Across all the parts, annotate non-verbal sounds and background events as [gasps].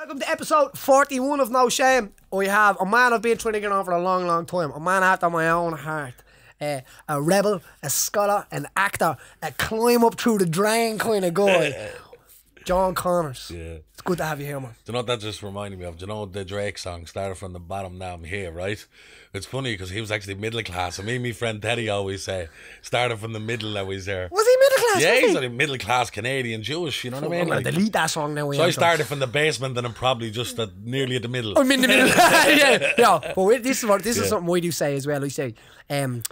Welcome to episode 41 of No Shame. We have a man I've been trying to get on for a long, long time. A man after my own heart. Uh, a rebel, a scholar, an actor, a climb up through the drain kind of guy. [laughs] John Connors. Yeah. It's good to have you here, man. Do you know that just reminded me of? Do you know the Drake song started from the bottom, now I'm here, right? It's funny because he was actually middle class. I mean, my friend Teddy always say started from the middle, was there. Was he middle? Yeah, he's a middle class Canadian Jewish. You know what I mean? I'm gonna delete that song now. So I started from the basement, and I'm probably just at, nearly at the middle. I'm oh, in the middle. [laughs] [laughs] yeah, yeah. But wait, this is what this yeah. is something we do say as well. We say, um,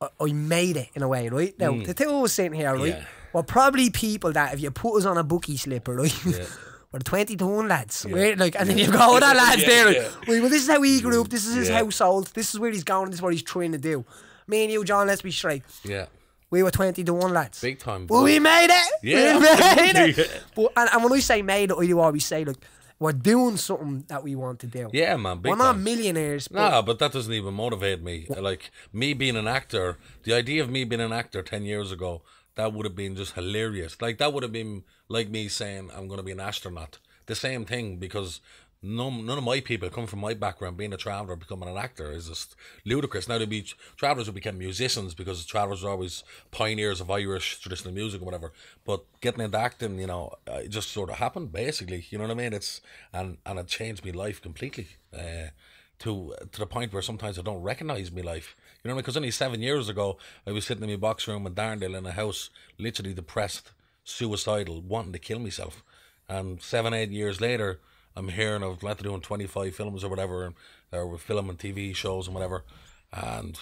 I, I made it in a way, right? Now mm. the thing I was saying here, right? Yeah. Well, probably people that if you put us on a bookie slipper, right? Yeah. [laughs] We're 22 lads. Yeah. we like, and then you got all that lad's yeah, there. Yeah. Well, this is how he grew up. This is his household. This is where he's going. This is what he's trying to do. Me and you, John, let's be straight. Yeah. We were 20 to 1, lads. Big time. Well, we made it. Yeah. We made it. but, and, and, when we say made it, we always say, look, we're doing something that we want to do. Yeah, man. we're time. not millionaires. But nah, but that doesn't even motivate me. Like, me being an actor, the idea of me being an actor 10 years ago, that would have been just hilarious. Like, that would have been like me saying, I'm going to be an astronaut. The same thing, because none, none of my people coming from my background being a traveller becoming an actor is just ludicrous now they be travellers who become musicians because travellers are always pioneers of Irish traditional music or whatever but getting into acting you know uh, it just sort of happened basically you know what I mean it's and and it changed my life completely uh, to to the point where sometimes I don't recognise my life you know because only seven years ago I was sitting in my box room in Darndale in a house literally depressed suicidal wanting to kill myself and seven eight years later I'm here, and I've of to doing 25 films or whatever, and, uh, or film and TV shows and whatever, and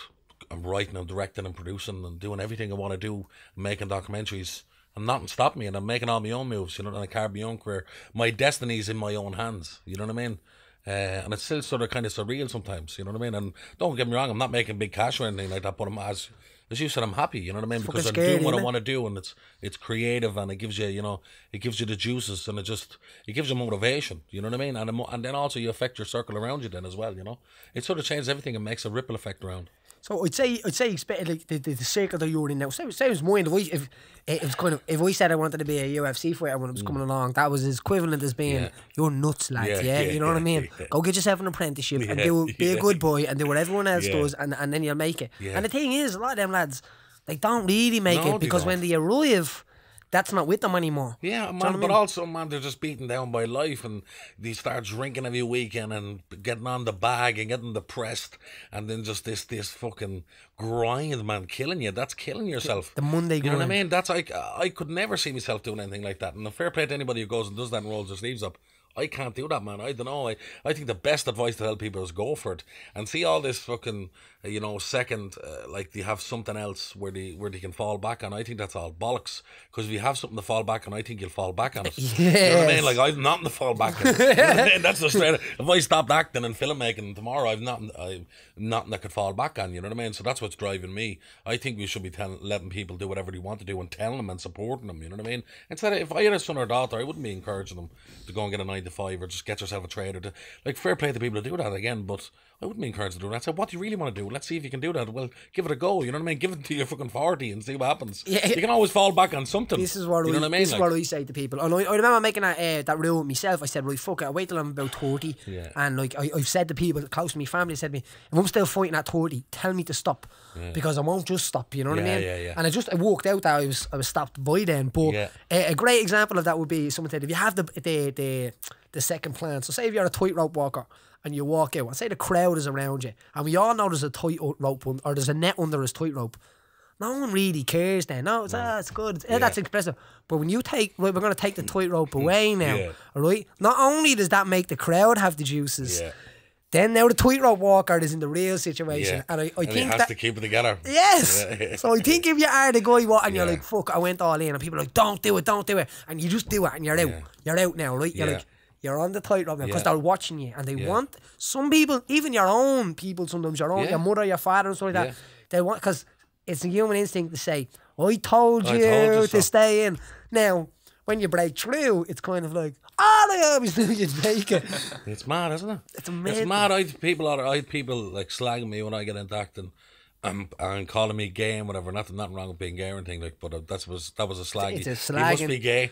I'm writing and directing and producing and doing everything I want to do, making documentaries. And nothing stopped me, and I'm making all my own moves, you know, and I carve my own career. My destiny's in my own hands, you know what I mean? Uh, and it's still sort of kind of surreal sometimes, you know what I mean? And don't get me wrong, I'm not making big cash or anything like that, but I'm, as as you said, I'm happy. You know what I mean? It's because I'm scary, doing what I want to do, and it's it's creative, and it gives you, you know, it gives you the juices, and it just it gives you motivation. You know what I mean? And and then also you affect your circle around you then as well. You know, it sort of changes everything and makes a ripple effect around. So I'd say I'd say it's better like the, the, the circle that you're in now. So, say it was mine. If, I, if it was kind of if I said I wanted to be a UFC fighter when I was mm. coming along, that was as equivalent as being yeah. you're nuts, lad. Yeah, yeah, yeah you know what I mean. Go get yourself an apprenticeship and do [laughs] be a good boy and do what everyone else does, and and then you'll make it. And the thing is, a lot of them lads, they don't really make no, it because when they arrive that's not with them anymore. Yeah, man, you know but I mean? also, man, they're just beaten down by life and they start drinking every weekend and getting on the bag and getting depressed and then just this this fucking grind, man, killing you. That's killing yourself. The Monday grind. You know what I mean? That's like, I could never see myself doing anything like that. And a fair play to anybody who goes and does that and rolls their sleeves up. I can't do that, man. I don't know. I, I think the best advice to help people is go for it and see all this fucking you know, second, uh, like they have something else where they where they can fall back on. I think that's all bollocks because if you have something to fall back on, I think you'll fall back on it. Yes. [laughs] You know what I mean? Like I've nothing to fall back on. [laughs] That's the straight. If I stopped acting and filmmaking tomorrow, I've nothing. I've nothing that could fall back on. You know what I mean? So that's what's driving me. I think we should be telling, letting people do whatever they want to do and telling them and supporting them. You know what I mean? Instead, of, if I had a son or daughter, I wouldn't be encouraging them to go and get a nine to five or just get yourself a trade or to, like fair play to people to do that again, but I wouldn't encourage to do that. I said, what do you really want to do? Let's see if you can do that. Well, give it a go. You know what I mean? [laughs] Give it to your fucking 40 and see what happens. Yeah. You can always fall back on something. This is what, you know we, what I mean? This like, is what I say to people. And I, I remember making that, uh, that rule myself. I said, right, fuck it. I wait till I'm about 30. Yeah. And like I, have said to people close to me, family, said to me, if I'm still fighting at 30, tell me to stop. Yeah. Because I won't just stop. You know what I mean? Yeah, yeah. And I just I walked out that I was I was stopped by then. But a great example of that would be someone said, if you have the, the, the, the second plan, so say if you're a tightrope walker, and you walk out, and say the crowd is around you, and we all know there's a tight rope un- or there's a net under his tight rope. No one really cares then. No, it's, no. Ah, it's good. Eh, yeah. That's expressive. But when you take, we're going to take the tight rope mm. away now, yeah. Not only does that make the crowd have the juices, yeah. Then now the tweet rope walker is in the real situation, yeah. and I, I and think has that, to keep it together. Yes. [laughs] so I think if you are the guy what and yeah. you're like, "Fuck, I went all in," and people are like, "Don't do it, don't do it," and you just do it, and you're out. You're out now, right? You're like, you're on the tightrope now because yeah. they're watching you and they yeah. want some people, even your own people, sometimes your own, your mother, your father, and stuff like that. They want because it's a human instinct to say, "I told I you, told you to so. stay in." Now, when you break through, it's kind of like, "Oh, I always knew you'd make it." it's mad, isn't it? It's mad. It's mad. I people are people like slagging me when I get into acting. Um, and calling me gay and whatever. Nothing, nothing wrong with being gay or anything like. But uh, that was that was a slag. It's a slag. He must be gay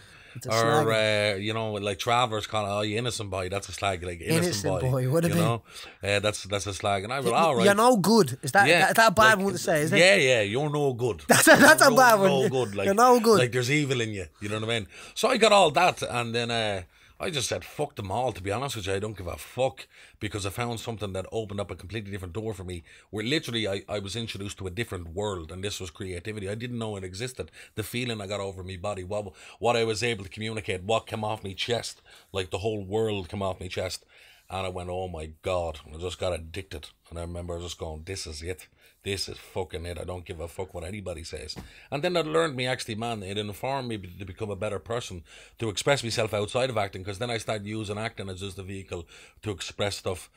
or uh, you know, like Travers kind of, oh, you innocent boy. That's a slag, like innocent, innocent boy. boy. What you know, uh, that's that's a slag. And I was all right, you're no good. Is that yeah, that, that bad like, one to say? Is yeah, it? yeah, you're no good. [laughs] that's a, that's you're a bad no, one. No good. Like, you're no good. Like there's evil in you. You know what I mean? So I got all that, and then. Uh, I just said fuck them all. To be honest with you, I don't give a fuck because I found something that opened up a completely different door for me. Where literally I, I was introduced to a different world, and this was creativity. I didn't know it existed. The feeling I got over my body, what what I was able to communicate, what came off my chest, like the whole world came off my chest, and I went, oh my god, I just got addicted. And I remember just going, this is it this is fucking it. I don't give a fuck what anybody says. And then it learned me actually, man, it informed me to become a better person, to express myself outside of acting, because then I started using acting as just a vehicle to express stuff.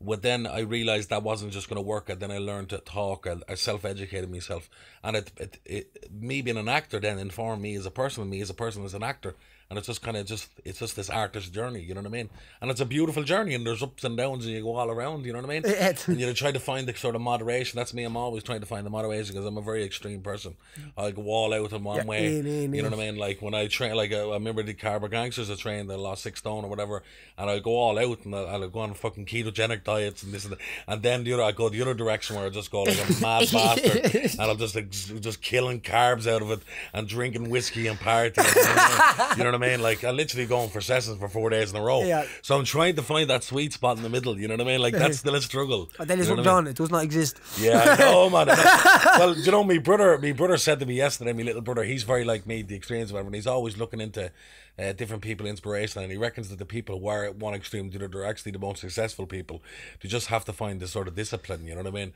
But then I realized that wasn't just going to work. And then I learned to talk. I, I self-educated myself. And it, it, it, me being an actor then informed me as a person, me as a person, as an actor, and it's just kind of just it's just this artist journey, you know what I mean? And it's a beautiful journey, and there's ups and downs, and you go all around, you know what I mean? [laughs] It. And you know, try to find the sort of moderation. That's me. I'm always trying to find the moderation because I'm a very extreme person. Mm. I go all out in one yeah, way. In, in, you know what I mean? Like when I train, like I, uh, I remember the Carver Gangsters, I train that lost six stone or whatever, and I go all out and I, will go on fucking ketogenic diets and this and that. And then the other, I go the other direction where I just go like a mad [laughs] bastard, and I'm just like just killing carbs out of it and drinking whiskey and partying. you know what I mean? [laughs] what I mean? Like I'm literally going for sessions for four days in a row. Yeah. So I'm trying to find that sweet spot in the middle. You know what I mean? Like that's still a struggle. that is not done. I mean? It does not exist. Yeah. Oh [laughs] man. well, you know, my brother, my brother said to me yesterday, my little brother, he's very like me, the experience of everyone. He's always looking into uh, different people inspirational, and he reckons that the people who are at one extreme to the other are actually the most successful people. They just have to find the sort of discipline, you know what I mean?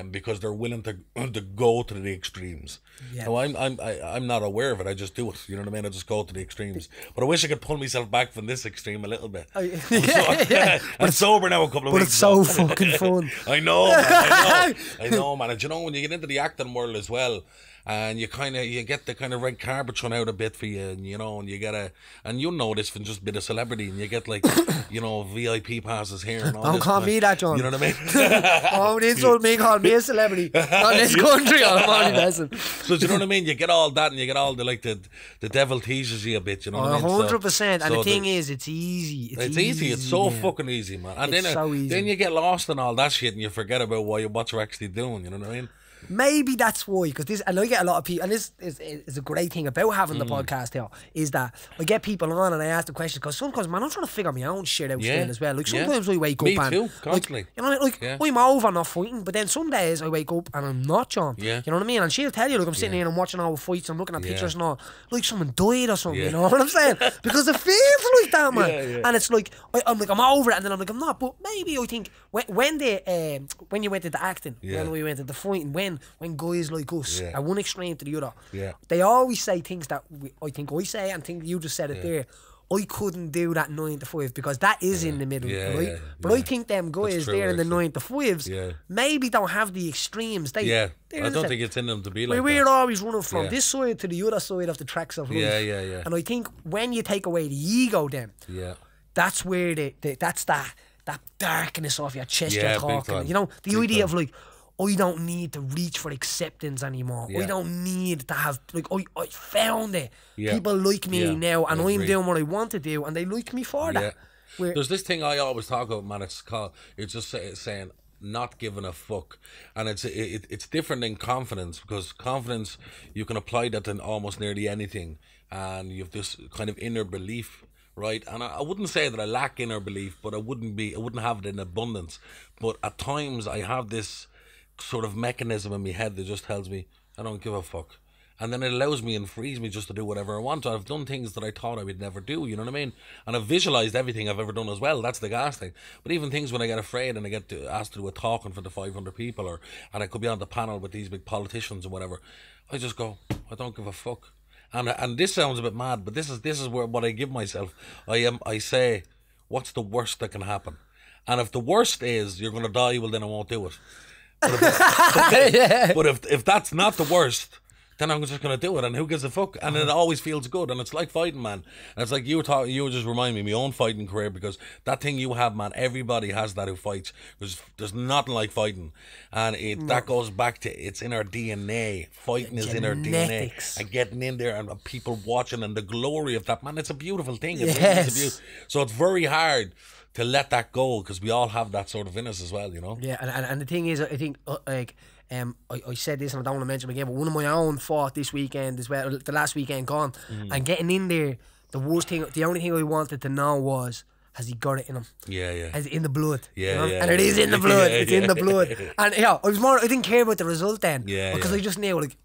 Um, because they're willing to [clears throat] to go to the extremes. Yeah. Now I'm I'm I, am i am not aware of it. I just do it. You know what I mean? I just go to the extremes. But I wish I could pull myself back from this extreme a little bit. I, yeah, oh, so, yeah. I'm [laughs] [laughs] sober now a couple of but weeks. But it's so fucking fun. [laughs] I know, man, I know, I know, man. And you know when you get into the acting world as well and you kind of you get the kind of red carpet thrown out a bit for you, and you know, and you get a and you know this from just being a celebrity, and you get like [coughs] you know VIP passes here and all. Don't call me that, John. You know what I mean? [laughs] oh, this old me called me a celebrity, not this [laughs] country. I'm only messing. So do you know what I mean? You get all that, and you get all the like the the devil teases you a bit. You know, one hundred percent. And so the thing the, is, it's easy. It's, it's easy. easy. It's so yeah. fucking easy, man. And it's then uh, so easy. then you get lost in all that shit, and you forget about what you what you're actually doing. You know what I mean? maybe that's why because this and I get a lot of people and this is, is a great thing about having mm. the podcast here is that I get people on and I ask the questions because sometimes man I'm trying to figure my own shit out yeah. as well like sometimes yeah. I wake Me up too, constantly. Like, you know like yeah. I'm over not fighting but then some days I wake up and I'm not John yeah. you know what I mean and she'll tell you like I'm sitting yeah. here and I'm watching the fights and looking at pictures and all like someone died or something you know what I'm saying [laughs] because it feels like that man and it's like I, am like I'm over it and then I'm like I'm not but maybe I think when, when they um, when you went into acting when we went into fighting when when guys like us yeah. are one extreme to the other. Yeah. They always say things that we, I think I say and think you just said it yeah. there. I couldn't do that nine to five because that is yeah. in the middle, yeah, right? Yeah, but I think them guys true, there in the nine to fives maybe don't have the extremes. They, yeah, I don't think it's in them to be like we're, we're always running from this side to the other side of the tracks of life. Yeah, yeah, yeah. And I think when you take away the ego, then yeah, that's where the, the that's that that darkness off your chest. you're talking, you know, the big idea time. of like I don't need to reach for acceptance anymore. Yeah. I don't need to have like I, I found it. Yeah. People like me yeah. now, and I'm doing what I want to do, and they like me for that. Where, There's this thing I always talk about, man. It's called it's just it's saying not giving a fuck, and it's it, it's different than confidence because confidence you can apply that in almost nearly anything, and you have this kind of inner belief right? And I, I, wouldn't say that I lack inner belief, but I wouldn't be, I wouldn't have it in abundance. But at times I have this sort of mechanism in my head that just tells me I don't give a fuck. And then it allows me and frees me just to do whatever I want. I've done things that I thought I would never do, you know what I mean? And I've visualized everything I've ever done as well. That's the gas thing. But even things when I get afraid and I get to, asked to do a talk in front of 500 people, or and I could be on the panel with these big politicians or whatever, I just go, I don't give a fuck. And and this sounds a bit mad, but this is this is where what I give myself. I am I say, what's the worst that can happen? And if the worst is you're gonna die, well then I won't do it. But if, that's, [laughs] but if, if that's not the worst, then I'm just gonna do it, and who gives a fuck? And it uh-huh. always feels good, and it's like fighting, man. And it's like you were talking, you were just reminding me my own fighting career because that thing you have, man. Everybody has that who fights. There's there's nothing like fighting, and it no. that mm. goes back to it's in our DNA. Fighting is in our DNA, and getting in there and people watching and the glory of that, man. It's a beautiful thing. It's, yes. It's so it's very hard to let that go because we all have that sort of in us as well, you know. Yeah, and, and, and the thing is, I think uh, like um, I, I said this and I don't want to mention again, but one of my own fought this weekend as well, the last weekend gone, mm. and getting in there. The worst thing, the only thing I wanted to know was has he got it in him? Yeah, yeah. it in the blood? Yeah, you know? yeah And it is in the [laughs] blood. yeah, it's yeah. in the blood. And yeah, I was more. I didn't care about the result then. Yeah, because I just knew like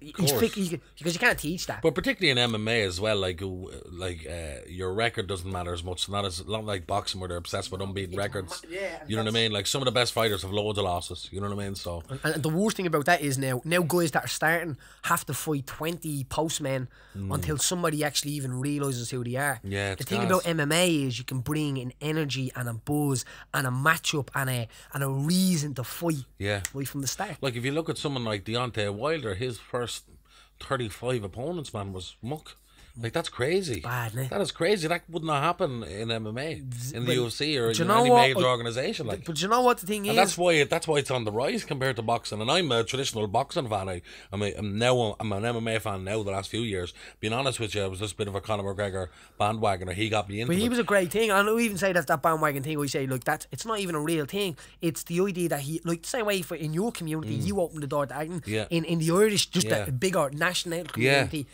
he's pick, he, because you can't teach that. But particularly in MMA as well, like like uh, your record doesn't matter as much. Not as not like boxing where they're obsessed with unbeaten it's records. Yeah, you know what I mean. Like some of the best fighters have loads of losses. You know what I mean. So and the worst thing about that is now now guys that are starting have to fight twenty postmen mm. until somebody actually even realizes who they are. Yeah, the thing about MMA is you can bring an energy and a buzz and a matchup and a and a reason to fight. Yeah, right from the start. Like if you look at someone like Deontay Wilder, his first 35 opponents, man, was muck. Like that's crazy. Badly. That is crazy. That wouldn't happen in MMA, in the but, UFC, or you know any what? major organization. Like, but you know what the thing and is? That's why that's why it's on the rise compared to boxing. And I'm a traditional boxing fan. I, I'm, a, I'm now I'm an MMA fan now. The last few years, being honest with you, I was just a bit of a Conor McGregor bandwagoner. He got me into. But he it. was a great thing. I don't even say that's that bandwagon thing. We say, look, that's it's not even a real thing. It's the idea that he like the same way for in your community, mm. you open the door to acting. Yeah. In in the Irish, just yeah. a bigger national community. Yeah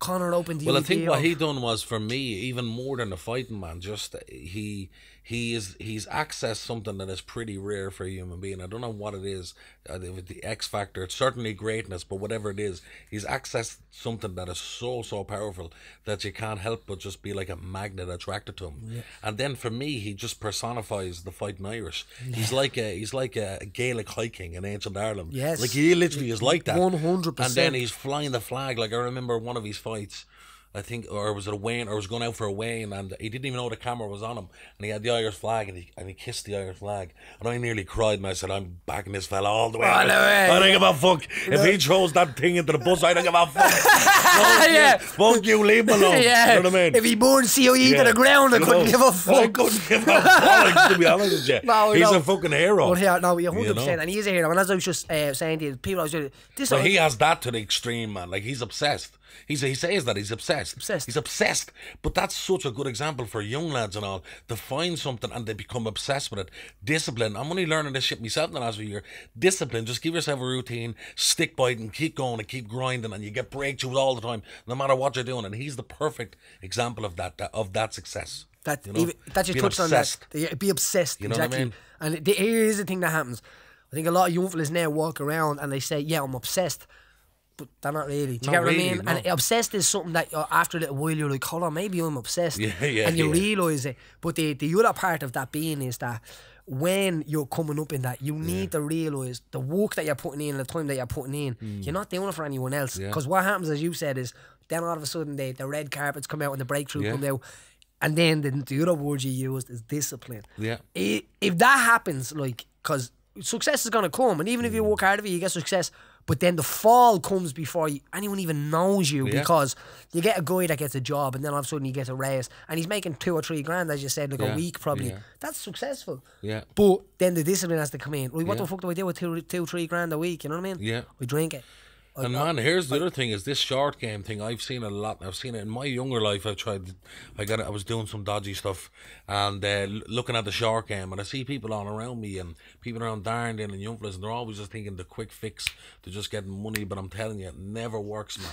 Connor opened the Well, I think what he done was for me even more than a fighting man. Just he he is he's accessed something that is pretty rare for a human being. I don't know what it is, uh, the X factor, its certainly greatness, but whatever it is, he's accessed something that is so so powerful that you can't help but just be like a magnet attracted to him. And then for me, he just personifies the fighting Irish. Yeah. He's like a he's like a Gaelic hiking in ancient Ireland. Yes, like he literally is like that. One hundred percent. And then he's flying the flag. Like I remember one of his fights I think, or was it a Wayne, or was going out for a Wayne, and he didn't even know the camera was on him, and he had the Irish flag, and he and he kissed the Irish flag, and I nearly cried, and I said, "I'm backing this fella all the way." All the way. I don't give a fuck no. if he throws that thing into the bus. I don't give a fuck. no, [laughs] yeah, won't you leave him alone? [laughs] yeah. You know what I mean? If he burns COE yeah. to the ground, I couldn't give a fuck. I couldn't give a fuck. to be honest with you, [laughs] no, he's no. a fucking hero. Well, yeah, no, you're hundred percent, and he's a hero. And as I was just uh, saying to you, people, I was just, this. So he has that to the extreme, man. Like he's obsessed. He's, he says that he's obsessed. Obsessed. He's obsessed. But that's such a good example for young lads and all to find something and they become obsessed with it. Discipline. I'm only learning this shit myself in the last few years. Discipline. Just give yourself a routine, stick by it, and keep going and keep grinding, and you get breakthroughs all the time, no matter what you're doing. And he's the perfect example of that, of that success. That you know, even, that you touched obsessed. on that. Be obsessed. You know exactly. I mean? And here is the thing that happens. I think a lot of young fellas now walk around and they say, "Yeah, I'm obsessed." they're not really. Do you not get what really, I mean? No. And obsessed is something that after a little while you're like, hold on, maybe I'm obsessed. [laughs] Yeah, yeah, and you yeah. realise it. But the, the other part of that being is that when you're coming up in that, you need yeah. to realize the work that you're putting in, the time that you're putting in, mm. you're not doing it for anyone else. Because what happens, as you said, is then all of a sudden they, the red carpets come out and the breakthrough yeah. comes out. And then the, the other word you used is discipline. Yeah. If if that happens, like, because success is going to come. And even mm. if you mm. work hard of it, you get success. But then the fall comes before you, anyone even knows you yeah. because you get a guy that gets a job and then all of a sudden he gets a raise and he's making two or three grand, as you said, like yeah. a week probably. Yeah. That's successful. Yeah. But then the discipline has to come in. Well, what the fuck do I do with two, two, three grand a week? You know what I mean? Yeah. We drink it and man, here's the I, other thing: is this short game thing. I've seen a lot. I've seen it in my younger life. I've tried. I got. It, I was doing some dodgy stuff, and uh, looking at the short game, and I see people all around me and people around Darndin and young and they're always just thinking the quick fix to just getting money. But I'm telling you, it never works, man.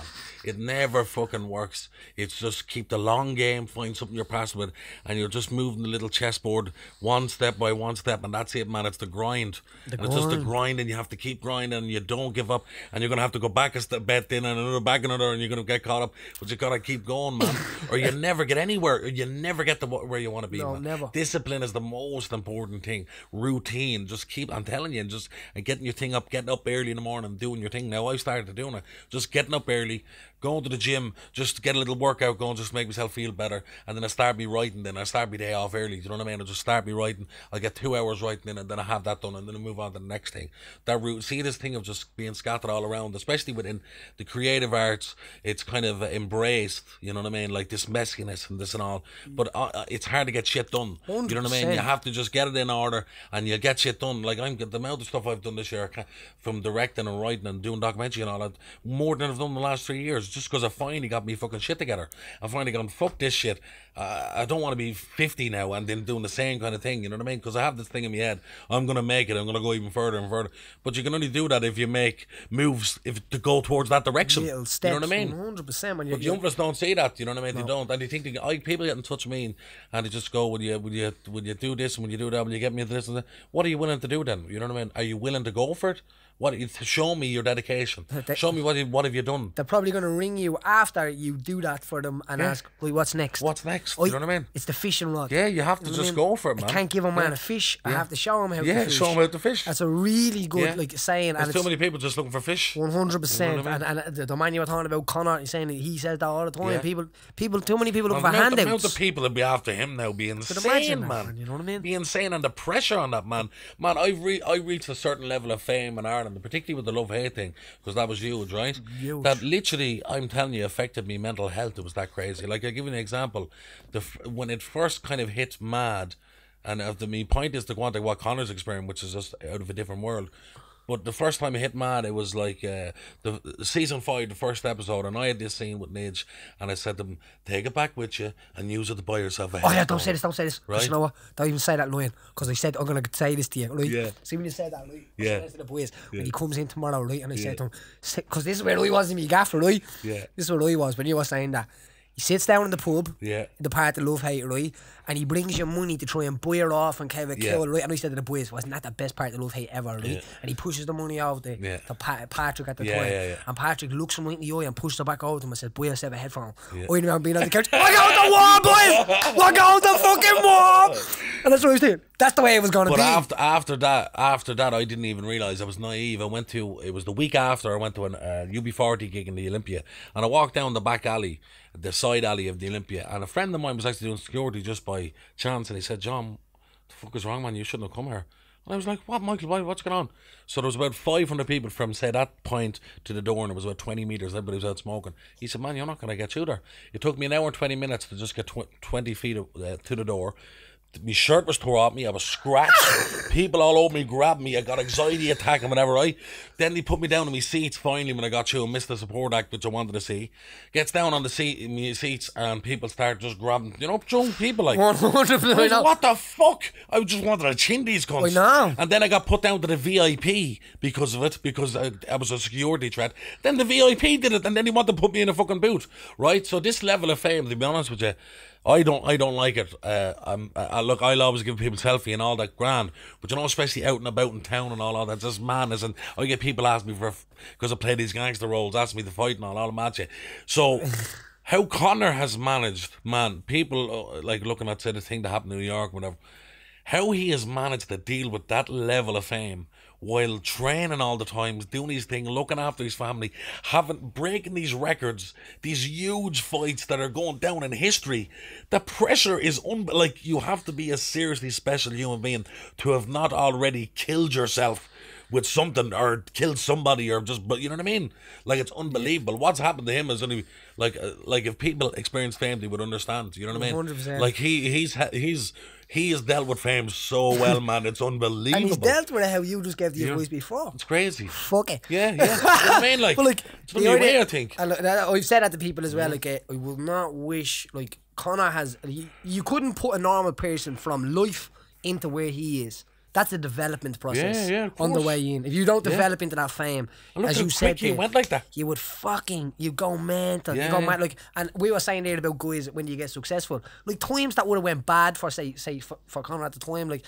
It never fucking works. It's just keep the long game, find something you're passionate with, and you're just moving the little chessboard one step by one step, and that's it, man. It's the grind. The and grind. it's just the grind, and you have to keep grinding, and you don't give up, and you're gonna have to go back a step, bet in and another back another, and you're going to get caught up. But you got to keep going, man, or you [laughs] never get anywhere. Or you never get to where you want to be. No, man. never. Discipline is the most important thing. Routine, just keep. I'm telling you, and just and getting your thing up, getting up early in the morning, doing your thing. Now i started doing it. Just getting up early, going to the gym just to get a little workout going, just to make myself feel better. And then I start me writing, then I start my day off early. Do you know what I mean? I just start me writing. I get two hours writing in, and then I have that done, and then I move on to the next thing. That route, see this thing of just being scattered all around, especially within the creative arts, it's kind of embraced. You know what I mean? Like this messiness and this and all. But uh, uh it's hard to get shit done. 100%. You know what I mean? You have to just get it in order, and you get shit done. Like I'm the amount of stuff I've done this year, from directing and writing and doing documentary and all that, more than I've done in the last three years just because I finally got me fucking shit together. I finally gone, fuck this shit. Uh, I don't want to be 50 now and then doing the same kind of thing, you know what I mean? Because I have this thing in my head, I'm going to make it, I'm going to go even further and further. But you can only do that if you make moves if to go towards that direction. Little steps, you know what I mean? 100%. When but young fellas don't see that, you know what I mean? No. They don't. And they think, they, oh, people get in touch with me and they just go, will you, will, you, will you do this and will you do that? Will you get me this and that? What are you willing to do then? You know what I mean? Are you willing to go for it? What show me your dedication. They, show me what you, what have you done. They're probably going to ring you after you do that for them and yeah. ask, well, "What's next? What's next?" Oh, you know what I mean? It's the fishing rod. Yeah, you have to you just mean? go for it, man. I can't give a man yeah. a fish. Yeah. I have to show him how. Yeah, to show him how to fish. That's a really good like saying. There's too many people just looking for fish. One hundred percent. And and uh, the, man you were talking about, Connor, he's saying he says that all the time. People, people, too many people looking well, for handouts. The amount of people that be after him now be insane, imagine, man. man. You know what I mean? Be insane and the pressure on that man. Man, I've re- I reached a certain level of fame in Ireland. Ireland, particularly with the love hate thing, because that was huge, right? Huge. That literally, I'm telling you, affected me mental health. It was that crazy. Like I give you an example, the when it first kind of hit mad. And the, main point is to go on to what Connor's experience, which is just out of a different world. But the first time I hit mad, it was like uh, the season five, the first episode, and I had this scene with Nidge, and I said to him, "Take it back with you and use it to buy yourself a." Oh yeah, don't say this, don't say this. Right? You know what? Don't even say that, line, because I said I'm gonna say this to you, right? Yeah. See when you said that, right? Yeah. to the boys yeah. when he comes in tomorrow, right? And I yeah. said to him, because this is where I was in my gaffer, right? Yeah. This is where I was when you were saying that. He sits down in the pub, yeah. the part of love hate, right? And he brings you money to try and buy her off and kind of yeah. kill, right? And he said to the boys, wasn't that the best part of love hate ever, right? Yeah. And he pushes the money out to, yeah. to Pat Patrick at the yeah, time. Yeah, and Patrick looks him right in the eye and pushes her back over to him and says, Boy, I said a headphone." for him. Yeah. I remember being on the [laughs] couch, We're the wall, war, boys! We're going and that's what I was doing. That's the way it was going to be. But after after that, after that, I didn't even realize I was naive. I went to it was the week after I went to an uh, UB40 gig in the Olympia, and I walked down the back alley, the side alley of the Olympia, and a friend of mine was actually doing security just by chance, and he said, "John, the fuck is wrong, man? You shouldn't have come here." And I was like, "What, Michael? Why, what's going on?" So there was about five hundred people from say that point to the door, and it was about twenty meters. Everybody was out smoking. He said, "Man, you're not going to get you there." It took me an hour and twenty minutes to just get tw- twenty feet uh, to the door my shirt was tore off me. I was scratched. [laughs] People all over me grabbed me. I got anxiety attack and whatever. Right. Then they put me down in my seats. Finally, when I got you, and missed the support act, which I wanted to see. Gets down on the seat in my seats, and people start just grabbing. You know, young people like. what the fuck? I just wanted to chin these guns. I know. And then I got put down to the VIP because of it, because I, I was a security threat. Then the VIP did it, and then he wanted to put me in a fucking boot. Right. So this level of fame, to be honest with you I don't I don't like it. Uh, I'm, uh, I, look, I always give people selfie and all that grand, but you know, especially out and about in town and all, that, just madness. And I get people ask me for because I play these gangster roles, ask me to fight and all, all the match. So. [laughs] how Connor has managed, man, people uh, like looking at say, the thing that happened in New York, whatever, how he has managed to deal with that level of fame while training all the times, doing his thing, looking after his family, having breaking these records, these huge fights that are going down in history. The pressure is un like you have to be a seriously special human being to have not already killed yourself with something or killed somebody or just but you know what I mean? Like it's unbelievable. What's happened to him is only like uh, like if people experience fame, they would understand. You know what I mean? 100%. Like he he's he's he has dealt with fame so well, man. It's unbelievable. and he's dealt with how you just gave the advice before. It's crazy. Fuck it. Yeah, yeah. I mean, [laughs] like, like it's the only way, I think. I, have said that to people as well. Yeah. Like, uh, I will not wish, like, Connor has, you, you couldn't put a normal person from life into where he is that's a development process yeah, yeah, on the way in. If you don't develop yeah. into that fame, as you said, you went like that. You would fucking you go mental. Yeah, you go yeah. mad. Like, and we were saying there about guys when you get successful, like times that would have went bad for say say for, for Conor at the time, like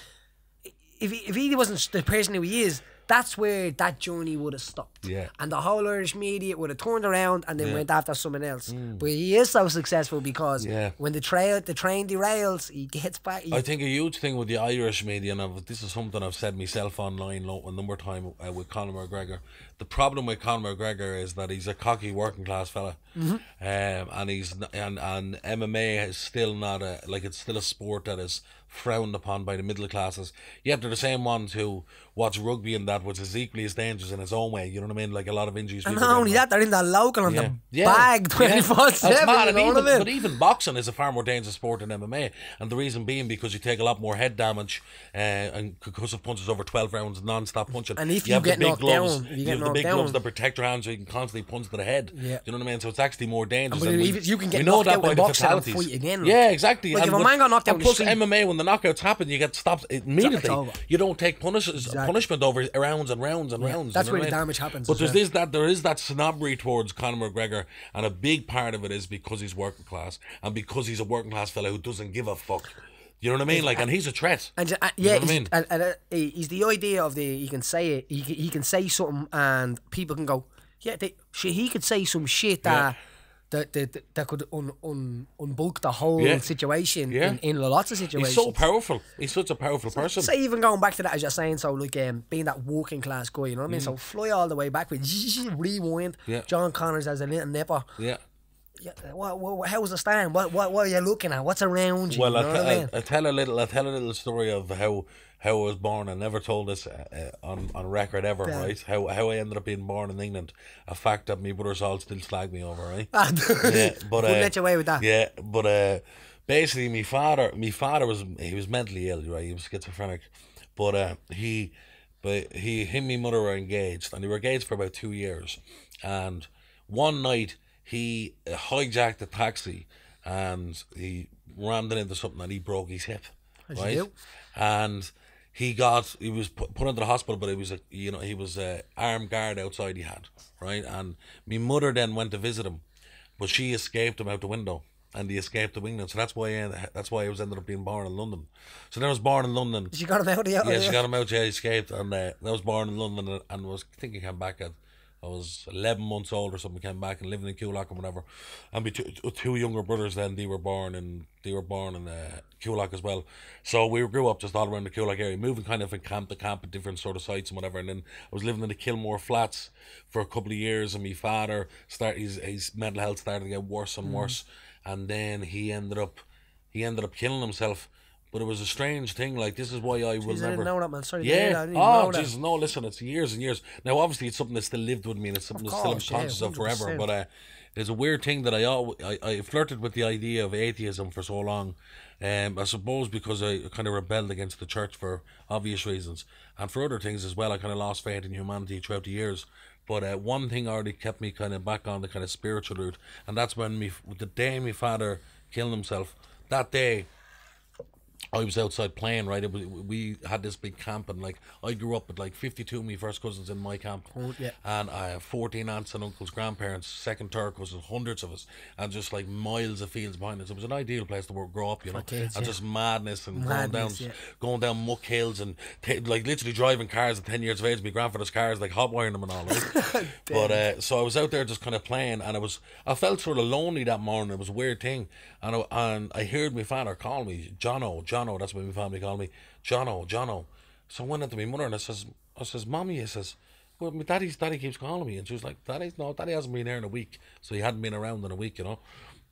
if he, if he wasn't the person who he is, that's where that journey would have stopped. Yeah. And the whole Irish media would have turned around and then yeah. went after someone else. Mm. But he is so successful because yeah. when the trail the train derails, he gets back. He I think a huge thing with the Irish media, and I've, this is something I've said myself online a number of times uh, with Conor McGregor. The problem with Conor McGregor is that he's a cocky working class fella, mm -hmm. um, and he's and and MMA is still not a like it's still a sport that is frowned upon by the middle classes. Yet they're the same ones who Watch rugby in that, which is equally as dangerous in its own way. You know what I mean? Like a lot of injuries. And not only that, they're in that local and yeah. the yeah. bag twenty four seven. You know even, But even boxing is a far more dangerous sport than MMA, and the reason being because you take a lot more head damage uh, and concussive punches over twelve rounds non-stop punching. And if you, you have get the big gloves, down, you, you have the big down. gloves that protect your hands, so you can constantly punch to the head. Yeah. you know what I mean? So it's actually more dangerous. And but we, you can get knocked out by the Fight again. Yeah, exactly. Like and if a man got knocked out, plus MMA when the knockouts happen, you get stopped immediately. You don't take punishes exactly. punishment over rounds and rounds and yeah, rounds. That's where the damage happens. But there's well. this that there is that snobbery towards Conor McGregor, and a big part of it is because he's working class and because he's a working class fellow who doesn't give a fuck. You know what I mean? like, and, he's a threat. And uh, yeah, you know I mean? and, and uh, he's the idea of the he can say it, he, he can say something, and people can go, yeah, they, he could say some shit that. Yeah that that, that could un, un, unbulk the whole yeah. situation yeah. In, in lots of situations. He's so powerful. He's such a powerful so, person. So even going back to that, as you're saying, so like um, being that working class guy, you know what I mean? Mm. So fly all the way back with [laughs] rewind. Yeah. John Connors as a little nipper. Yeah what, what, how's the stand? What, what, what are you looking at? What's around you? Well, you know I, t- I, mean? I, tell a little, I tell a little story of how how I was born. I never told this uh, uh on on record ever, yeah. right? How how I ended up being born in England. A fact that my brothers all still slag me over, right? [laughs] Ah, yeah, but we'll uh, let you away with that. Yeah, but uh, basically, my father, my father was he was mentally ill, right? He was schizophrenic, but uh, he, but he, him, and my mother were engaged, and they were engaged for about two years, and one night he hijacked a taxi and he rammed it into something and he broke his hip. right? And he got he was put, put into the hospital, but he was a you know he was a armed guard outside. He had right, and my mother then went to visit him, but she escaped him out the window, and he escaped to England. So that's why uh, that's why he was ended up being born in London. So then I was born in London. She got him out. Yeah, yeah she got him out. Yeah, he escaped, and uh, I was born in London, and, and was thinking came back at I was 11 months old or something, came back and living in Kulak and whatever. And we two, two younger brothers then, they were born and they were born in uh, Kulak as well. So we grew up just all around the Kulak area, moving kind of from camp to camp at different sort of sites and whatever. And then I was living in the Kilmore Flats for a couple of years and my father, start, his, his mental health started to get worse and mm. worse. And then he ended up, he ended up killing himself but it was a strange thing. Like this is why I Jeez, will I never. know that man. Sorry. Yeah. yeah oh, Jesus. No, listen. It's years and years. Now, obviously, it's something that still lived with me, and it's something course, that still I'm conscious yeah, of forever. But uh, it's a weird thing that I, always, I I flirted with the idea of atheism for so long. Um, I suppose because I kind of rebelled against the church for obvious reasons, and for other things as well. I kind of lost faith in humanity throughout the years. But uh, one thing already kept me kind of back on the kind of spiritual route, and that's when me the day my father killed himself. That day, I oh, was outside playing, right? It was, we had this big camp, and like I grew up with like 52 of my first cousins in my camp. Oh, yeah. And I have 14 aunts and uncles, grandparents, second, third cousins, hundreds of us, and just like miles of fields behind us. It was an ideal place to grow up, you know. Kids, and yeah. just madness and madness, going down yeah. going down muck hills and t- like literally driving cars at 10 years of age. My grandfather's cars, like hot wiring them and all right? [laughs] but uh, so I was out there just kind of playing, and I was, I felt sort of lonely that morning. It was a weird thing. And I, and I heard my father call me, John O. Jono, that's what my family called me, Jono, Jono. So I went into my mother and I says, I says, Mommy, I says, well, my daddy's daddy keeps calling me. And she was like, Daddy's no, daddy hasn't been there in a week. So he hadn't been around in a week, you know.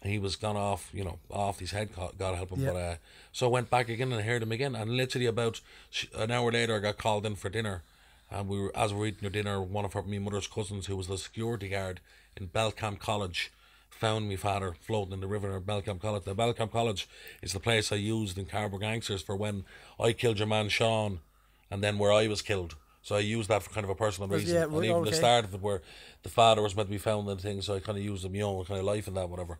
And he was gone off, you know, off his head, God help him. Yeah. But uh, so I went back again and I heard him again. And literally about an hour later, I got called in for dinner. And we were, as we were eating our dinner, one of her, my mother's cousins, who was the security guard in Belcamp College, found me father floating in the river at Belcombe College. The Belcombe College is the place I used in Carber Gangsters for when I killed your man Sean and then where I was killed. So I used that for kind of a personal reason. Yeah, and even okay. the start of it where the father was meant to be found and things, so I kind of used them, you kind of life and that, whatever.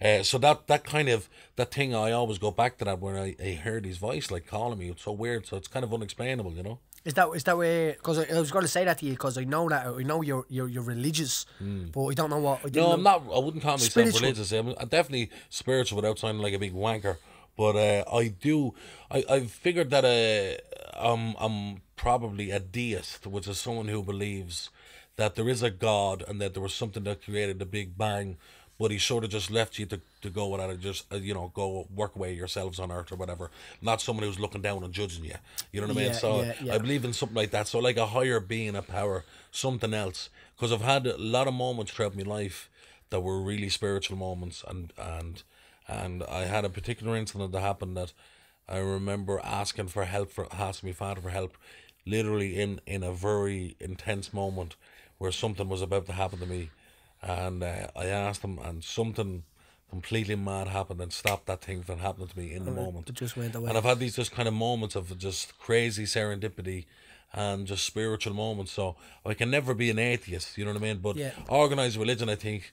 Uh, so that that kind of that thing I always go back to that when I, I heard his voice like calling me. It's so weird, so it's kind of unexplainable, you know. Is that is that way? Because I, I, was going to say that to you because I know that I know you're you're, you're religious, mm. but I don't know what. I no, know. I'm not. I wouldn't call myself spiritual. religious. I'm, definitely spiritual without sounding like a big wanker. But uh, I do. I I've figured that uh, I'm I'm probably a deist, which is someone who believes that there is a God and that there was something that created the Big Bang but he sort of just left you to, to go without it, just, uh, you know, go work away yourselves on earth or whatever. Not someone who's looking down and judging you. You know what I mean? so yeah, yeah. I believe in something like that. So, like a higher being, a power, something else. Because I've had a lot of moments throughout my life that were really spiritual moments. And, and, and I had a particular incident that happened that I remember asking for help, for asking my father for help, literally in, in a very intense moment where something was about to happen to me and uh, I asked him, and something completely mad happened and stopped that thing from happening to me in the moment. It just went away. And I've had these just kind of moments of just crazy serendipity and just spiritual moments. So I can never be an atheist, you know what I mean? But yeah. organized religion, I think,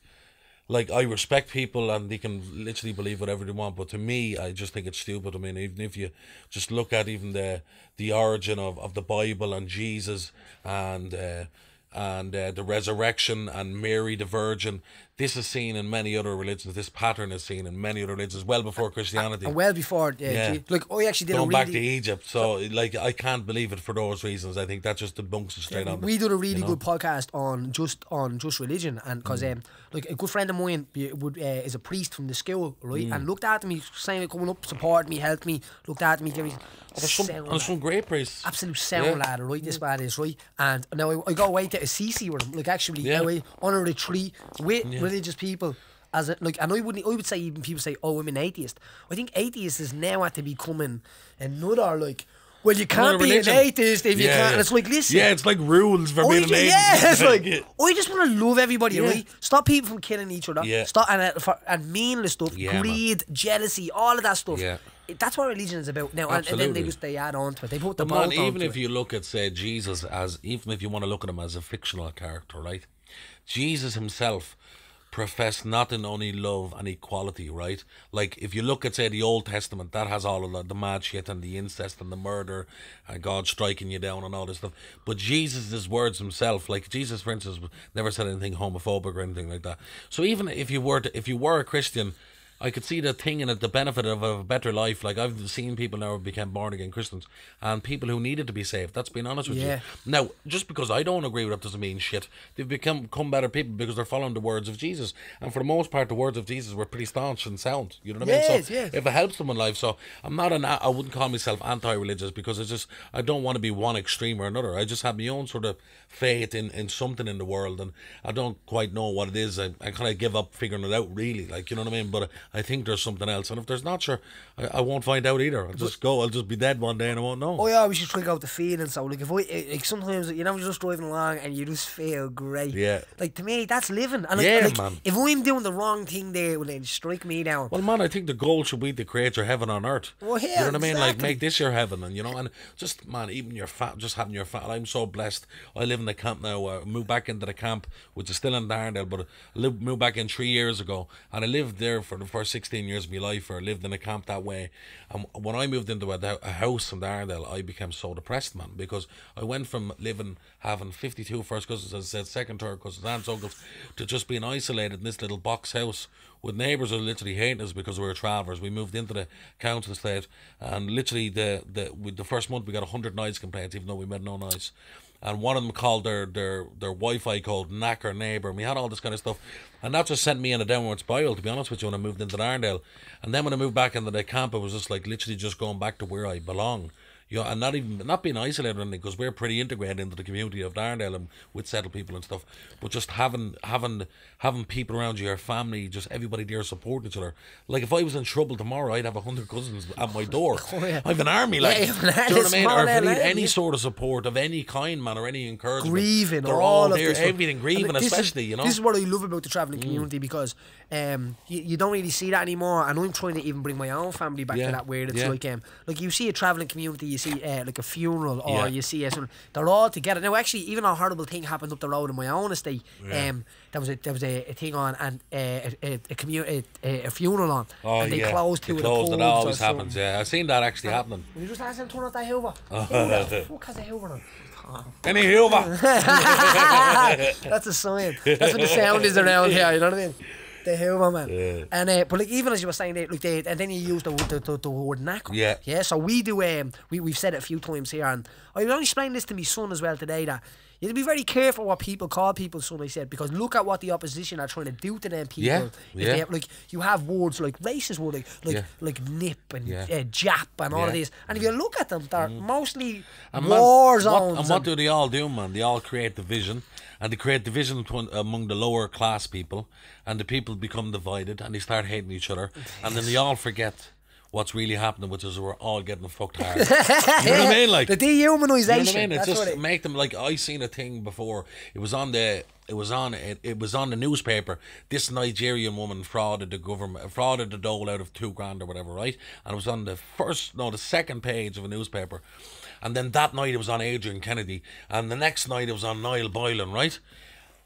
like I respect people and they can literally believe whatever they want, but to me, I just think it's stupid. I mean, even if you just look at even the the origin of, of the Bible and Jesus and uh, and uh, the resurrection and Mary the Virgin. This is seen in many other religions. This pattern is seen in many other religions, well before Christianity, and well before uh, yeah. Like oh, actually did going a really back to Egypt. So, so, like I can't believe it for those reasons. I think that just debunks it straight yeah, on. We did a really you know? good podcast on just on just religion, and because mm. um, like a good friend of mine would uh, is a priest from the school, right? Mm. And looked after me, saying coming up, support me, help me, looked after me, give me. some, some great priests. Absolute sound yeah. lad, right? This man is right. And now I, I got away to Assisi with him, like actually yeah. away on a retreat with yeah. religious people as a, like, and I wouldn't, I would say even people say, oh, I'm an atheist. I think atheist is now at to becoming another like well, you can't be an atheist if you can't. And it's like, listen. Yeah, it's like rules for being an atheist. Yeah, it's [laughs] like, or I just want to love everybody, yeah. right? Stop people from killing each other. Yeah. Stop and, uh, for, and stuff, greed, man. jealousy, all of that stuff. Yeah. That's what religion is about now, and, and, then they just they add on to it. They put the man. Even if it. you look at say Jesus as, even if you want to look at him as a fictional character, right? Jesus himself profess nothing only love and equality, right? Like if you look at say the Old Testament, that has all of the mad shit and the incest and the murder and God striking you down and all this stuff. But Jesus' words himself, like Jesus, for instance, never said anything homophobic or anything like that. So even if you were to, if you were a Christian I could see the thing in it, the benefit of a better life. Like I've seen people now who became born again Christians and people who needed to be saved. That's being honest with yeah. you. Now, just because I don't agree with it doesn't mean shit. They've become, come better people because they're following the words of Jesus. And for the most part, the words of Jesus were pretty staunch and sound. You know what I mean? Yes, so yes. if it helps them in life, so I'm not an I wouldn't call myself anti religious because it's just I don't want to be one extreme or another. I just have my own sort of faith in, in something in the world and I don't quite know what it is. I, I kind of give up figuring it out really, like you know what I mean? But I think there's something else. And if there's not, sure, I, I won't find out either. I'll just go. I'll just be dead one day and I won't know. Oh yeah, we should check out the feeling. So like if we like sometimes you know you're just driving along and you just feel great. Yeah. Like to me, that's living. And like, yeah, like, man. If I'm doing the wrong thing, there will then strike me down. Well, man, I think the goal should be to create your heaven on earth. Well, yeah, you know what exactly. I mean. Like make this your heaven, and you know, and just man, even your fat, just having your fat. I'm so blessed. I live in the camp now. I uh, moved back into the camp, which is still in Darndale, but I moved back in three years ago, and I lived there for the first first 16 years of my life or lived in a camp that way. And when I moved into a, a house in Darndale, I became so depressed, man, because I went from living, having 52 first cousins, as I said, second, third cousins, aunts, uncles, to just being isolated in this little box house with neighbours who literally hate us because we were travellers. We moved into the council estate and literally the, the, the first month we got 100 noise complaints, even though we made no noise and one of them called their their their Wi-Fi called Knacker Neighbor, and we had all this kind of stuff, and that just sent me in a downward spiral. To be honest with you, when I moved into Arndale, and then when I moved back into the camp, it was just like literally just going back to where I belong, you know, and not even not being isolated anything because we're pretty integrated into the community of Darndale and with settled people and stuff. But just having having having people around you, your family, just everybody there supporting each other. Like if I was in trouble tomorrow, I'd have a hundred cousins at my door. [laughs] oh, yeah. I've an army like yeah, do you know what I mean? Or if I need any sort of support of any kind, man, or any encouragement, grieving, they're all, all there, everything grieving, especially is, you know. This is what I love about the travelling mm. community mm. because um, you, you don't really see that anymore. And I'm trying to even bring my own family back to that weird. it's like um, like you see a travelling community see uh, like a funeral or yeah. you see a they're all together. Now, actually, even a horrible thing happened up the road in my honesty, Yeah. Um, there was a there was a, a thing on and uh, a a, commu- a, a funeral on, oh, and they yeah. closed two they closed, of the pubs. always happens. Yeah, I've seen that actually and happening. You just asked them to turn off that Hoover. Oh, [laughs] Hoover. Fuck has a Hoover on. Oh. Any Hoover. [laughs] That's a sign. That's what the sound is around here. You know what I mean? [laughs] the Hoover man. Yeah. And uh, but like even as you were saying that, like they, and then you used the the, the, the word knacker. Yeah. Yeah. So we do. Um, we we've said it a few times here, and I was only explaining this to my son as well today that. You have to be very careful what people call people, So I said, because look at what the opposition are trying to do to them people. Yeah, yeah. Have, like, you have words like racist words, like like, yeah. like nip and yeah. uh, jap and all of these, And if you look at them, they're mm. mostly and man, war zones. What, and, and what do they all do, man? They all create division and they create division among the lower class people, and the people become divided, and they start hating each other, and then they all forget what's really happening, which is we're all getting fucked [laughs] hard. you know what I mean? Like the dehumanization. You know what I mean? It just it... make them like I seen a thing before. It was on the. It was on it, it was on the newspaper. This Nigerian woman frauded the government, frauded the dole out of two grand or whatever, right? And it was on the first, no, the second page of a newspaper. And then that night it was on Adrian Kennedy. And the next night it was on Niall Boylan, right?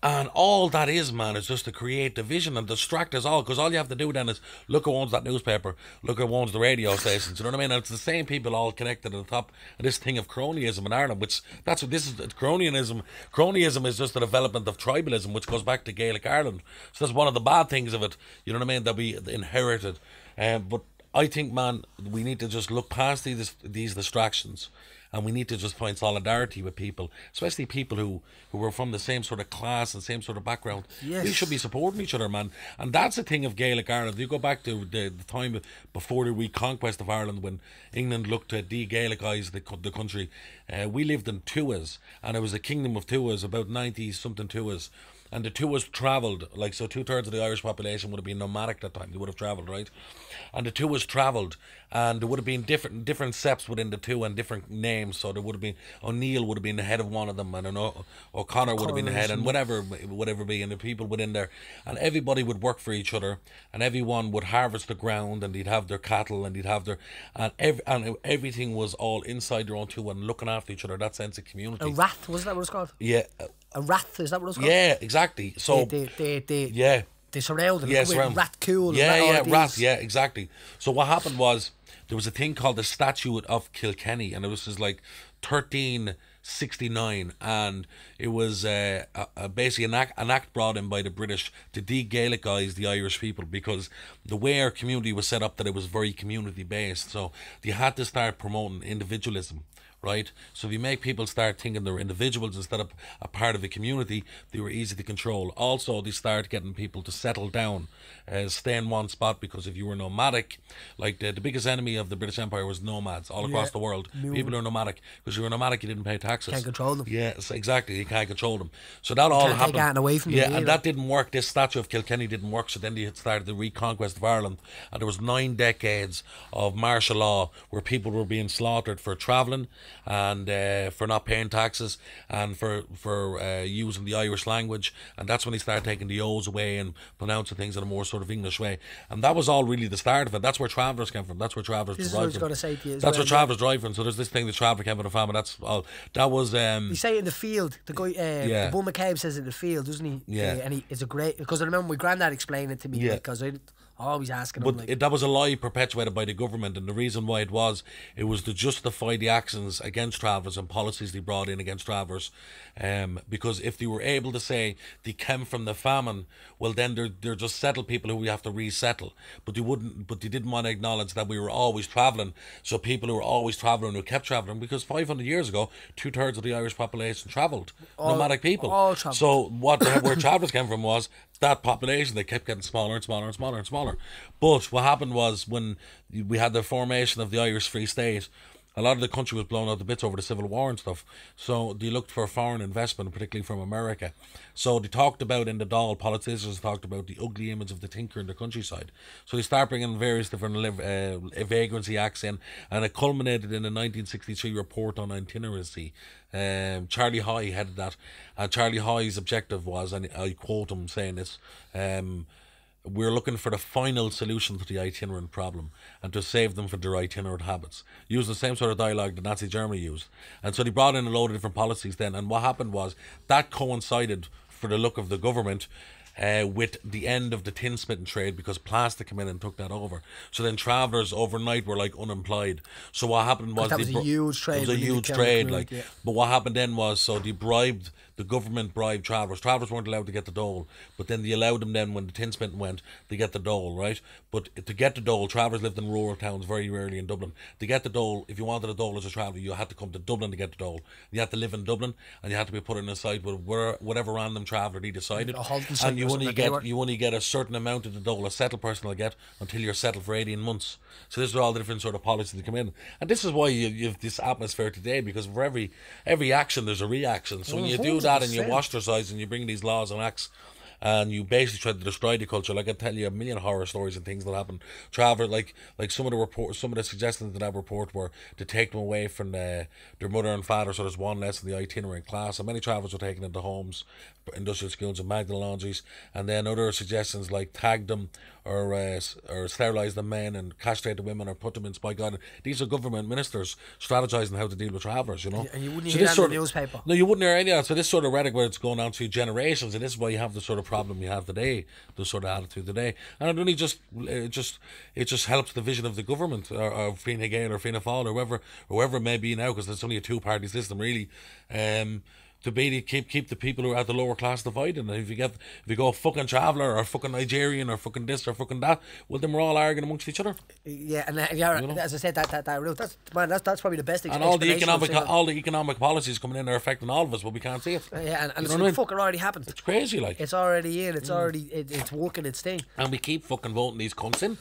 And all that is, man, is just to create division and distract us all. Because all you have to do then is look who owns that newspaper, look who owns the radio stations. You know what I mean? And it's the same people all connected at the top. And this thing of cronyism in Ireland, which that's what this is. Cronyism, cronyism is just the development of tribalism, which goes back to Gaelic Ireland. So that's one of the bad things of it. You know what I mean? That we inherited. Um, but I think, man, we need to just look past these these distractions and we need to just find solidarity with people, especially people who who are from the same sort of class and same sort of background. Yes. We should be supporting each other, man. And that's the thing of Gaelic Ireland. You go back to the, the time before the reconquest of Ireland when England looked at the Gaelic eyes the, the country. Uh, we lived in Tuas, and it was a kingdom of Tuas, about 90 something Tuas and the two was travelled. Like so, two thirds of the Irish population would have been nomadic that time. They would have travelled, right? And the two was travelled, and there would have been different different septs within the two and different names. So there would have been O'Neill would have been the head of one of them, and an o- O'Connor would have been the head, and whatever whatever be, and the people within there, and everybody would work for each other, and everyone would harvest the ground, and they'd have their cattle, and they'd have their and every and everything was all inside their own two and looking after each other. That sense of community. A wrath was that what it's called? Yeah, a wrath. Is that what it's called? Yeah, exactly. So they, they, they, yeah, they surround them. Yeah, Rat cool. Yeah, yeah, rat. Yeah, exactly. So what happened was there was a thing called the Statute of Kilkenny, and it was just like 1369, and it was uh, a, a basically an act, an act brought in by the British to de-Gaelicize the Irish people because the way our community was set up that it was very community based so they had to start promoting individualism right? So if you make people start thinking they're individuals instead of a part of a community, they were easy to control. Also, they start getting people to settle down, uh, stay in one spot because if you were nomadic, like the, the biggest enemy of the British Empire was nomads all across yeah. the world. New people are nomadic because you were nomadic, you didn't pay taxes. Can't control them. Yes, exactly. You can't control them. So that you all happened. Take away from yeah, and that didn't work. This statue of Kilkenny didn't work. So then they started the reconquest of Ireland, and there was nine decades of martial law where people were being slaughtered for travelling and uh, for not paying taxes and for for uh, using the Irish language. And that's when he started taking the O's away and pronouncing things in a more sort of English way. And that was all really the start of it. That's where Travellers came from. That's where Travellers this derived from. that's well, where Travellers yeah. derived from. So there's this thing that Traveller came from the family. That's all. That was. Um, you say it in the field. The guy, uh, yeah. Bo McCabe says it in the field, doesn't he? Yeah. and he, it's a great because I remember my granddad explaining it to me yeah. because I always asking but him. But like, that was a lie perpetuated by the government, and the reason why it was, it was to justify the actions against travellers and policies they brought in against travellers. um, because if they were able to say they came from the famine, well then they're they're just settled people who we have to resettle. But they wouldn't, but they didn't want to acknowledge that we were always traveling. So people who were always traveling who kept traveling, because 500 years ago, two thirds of the Irish population travelled, nomadic people. All traveled. So what where [coughs] travellers came from was that population. They kept getting smaller and smaller and smaller and smaller. But what happened was when we had the formation of the Irish Free State, a lot of the country was blown out to bits over the Civil War and stuff. So they looked for foreign investment, particularly from America. So they talked about in the doll, politicians talked about the ugly image of the tinker in the countryside. So they start bringing various different uh, eh, vagrancy acts in, and it culminated in a 1963 report on itinerancy. Um, Charlie High headed that, and Charlie High's objective was, and I quote him saying this, um, we're looking for the final solution to the itinerant problem and to save them from their itinerant habits. Use the same sort of dialogue that Nazi Germany used. And so they brought in a load of different policies then. And what happened was that coincided, for the look of the government, uh, with the end of the tin smitten trade because plastic came in and took that over. So then travellers overnight were like unemployed. So what happened was that was a huge trade. It was a huge trade, like. Yeah. But what happened then was so they bribed the government bribed travelers. Travelers weren't allowed to get the dole, but then they allowed them then when the tin spent went to get the dole, right? But to get the dole, travelers lived in rural towns very rarely in Dublin. To get the dole, if you wanted a dole as a traveller, you had to come to Dublin to get the dole. You had to live in Dublin and you had to be put in a site with whatever random traveller he decided. And you only get you only get a certain amount of the dole a settled person will get until you're settled for 18 months. So this is all the different sort of policies that come in. And this is why you, you have this atmosphere today because for every every action there's a reaction. So well, when you do that and you ostracize and you bring these laws and acts and you basically try to destroy the culture. Like I tell you, a million horror stories and things that happen. Travel, like like some of the report, some of the suggestions in that report were to take them away from the, uh, their mother and father, so there's one less in the itinerant class. And many travelers were taken into homes industrial schools and Magdalene laundries, and then other suggestions like tag them or uh, or sterilise the men and castrate the women or put them in spy garden. These are government ministers strategising how to deal with travellers, you know. And you wouldn't so hear that sort of, newspaper. No, you wouldn't hear any of that. So this sort of rhetoric where it's going on through generations, and this is why you have the sort of problem you have today, the sort of attitude today. And it only just it just it just helps the vision of the government or, or Fine Gael or Fianna Fáil or whoever whoever it may be now, because it's only a two party system really. Um, to be keep keep the people who are at the lower class divided. And if you get if you go fucking traveller or fucking Nigerian or fucking this or fucking that, well then we're all arguing amongst each other. Yeah, and uh, yeah, you know? as I said, that that, that real that's man, that's that's probably the best. And all the economic all the economic policies coming in are affecting all of us, but we can't see it. Uh, yeah, and, and you it's fucking already happened. It's crazy, like it's already in. It's mm. already it, it's working its thing. And we keep fucking voting these cunts in.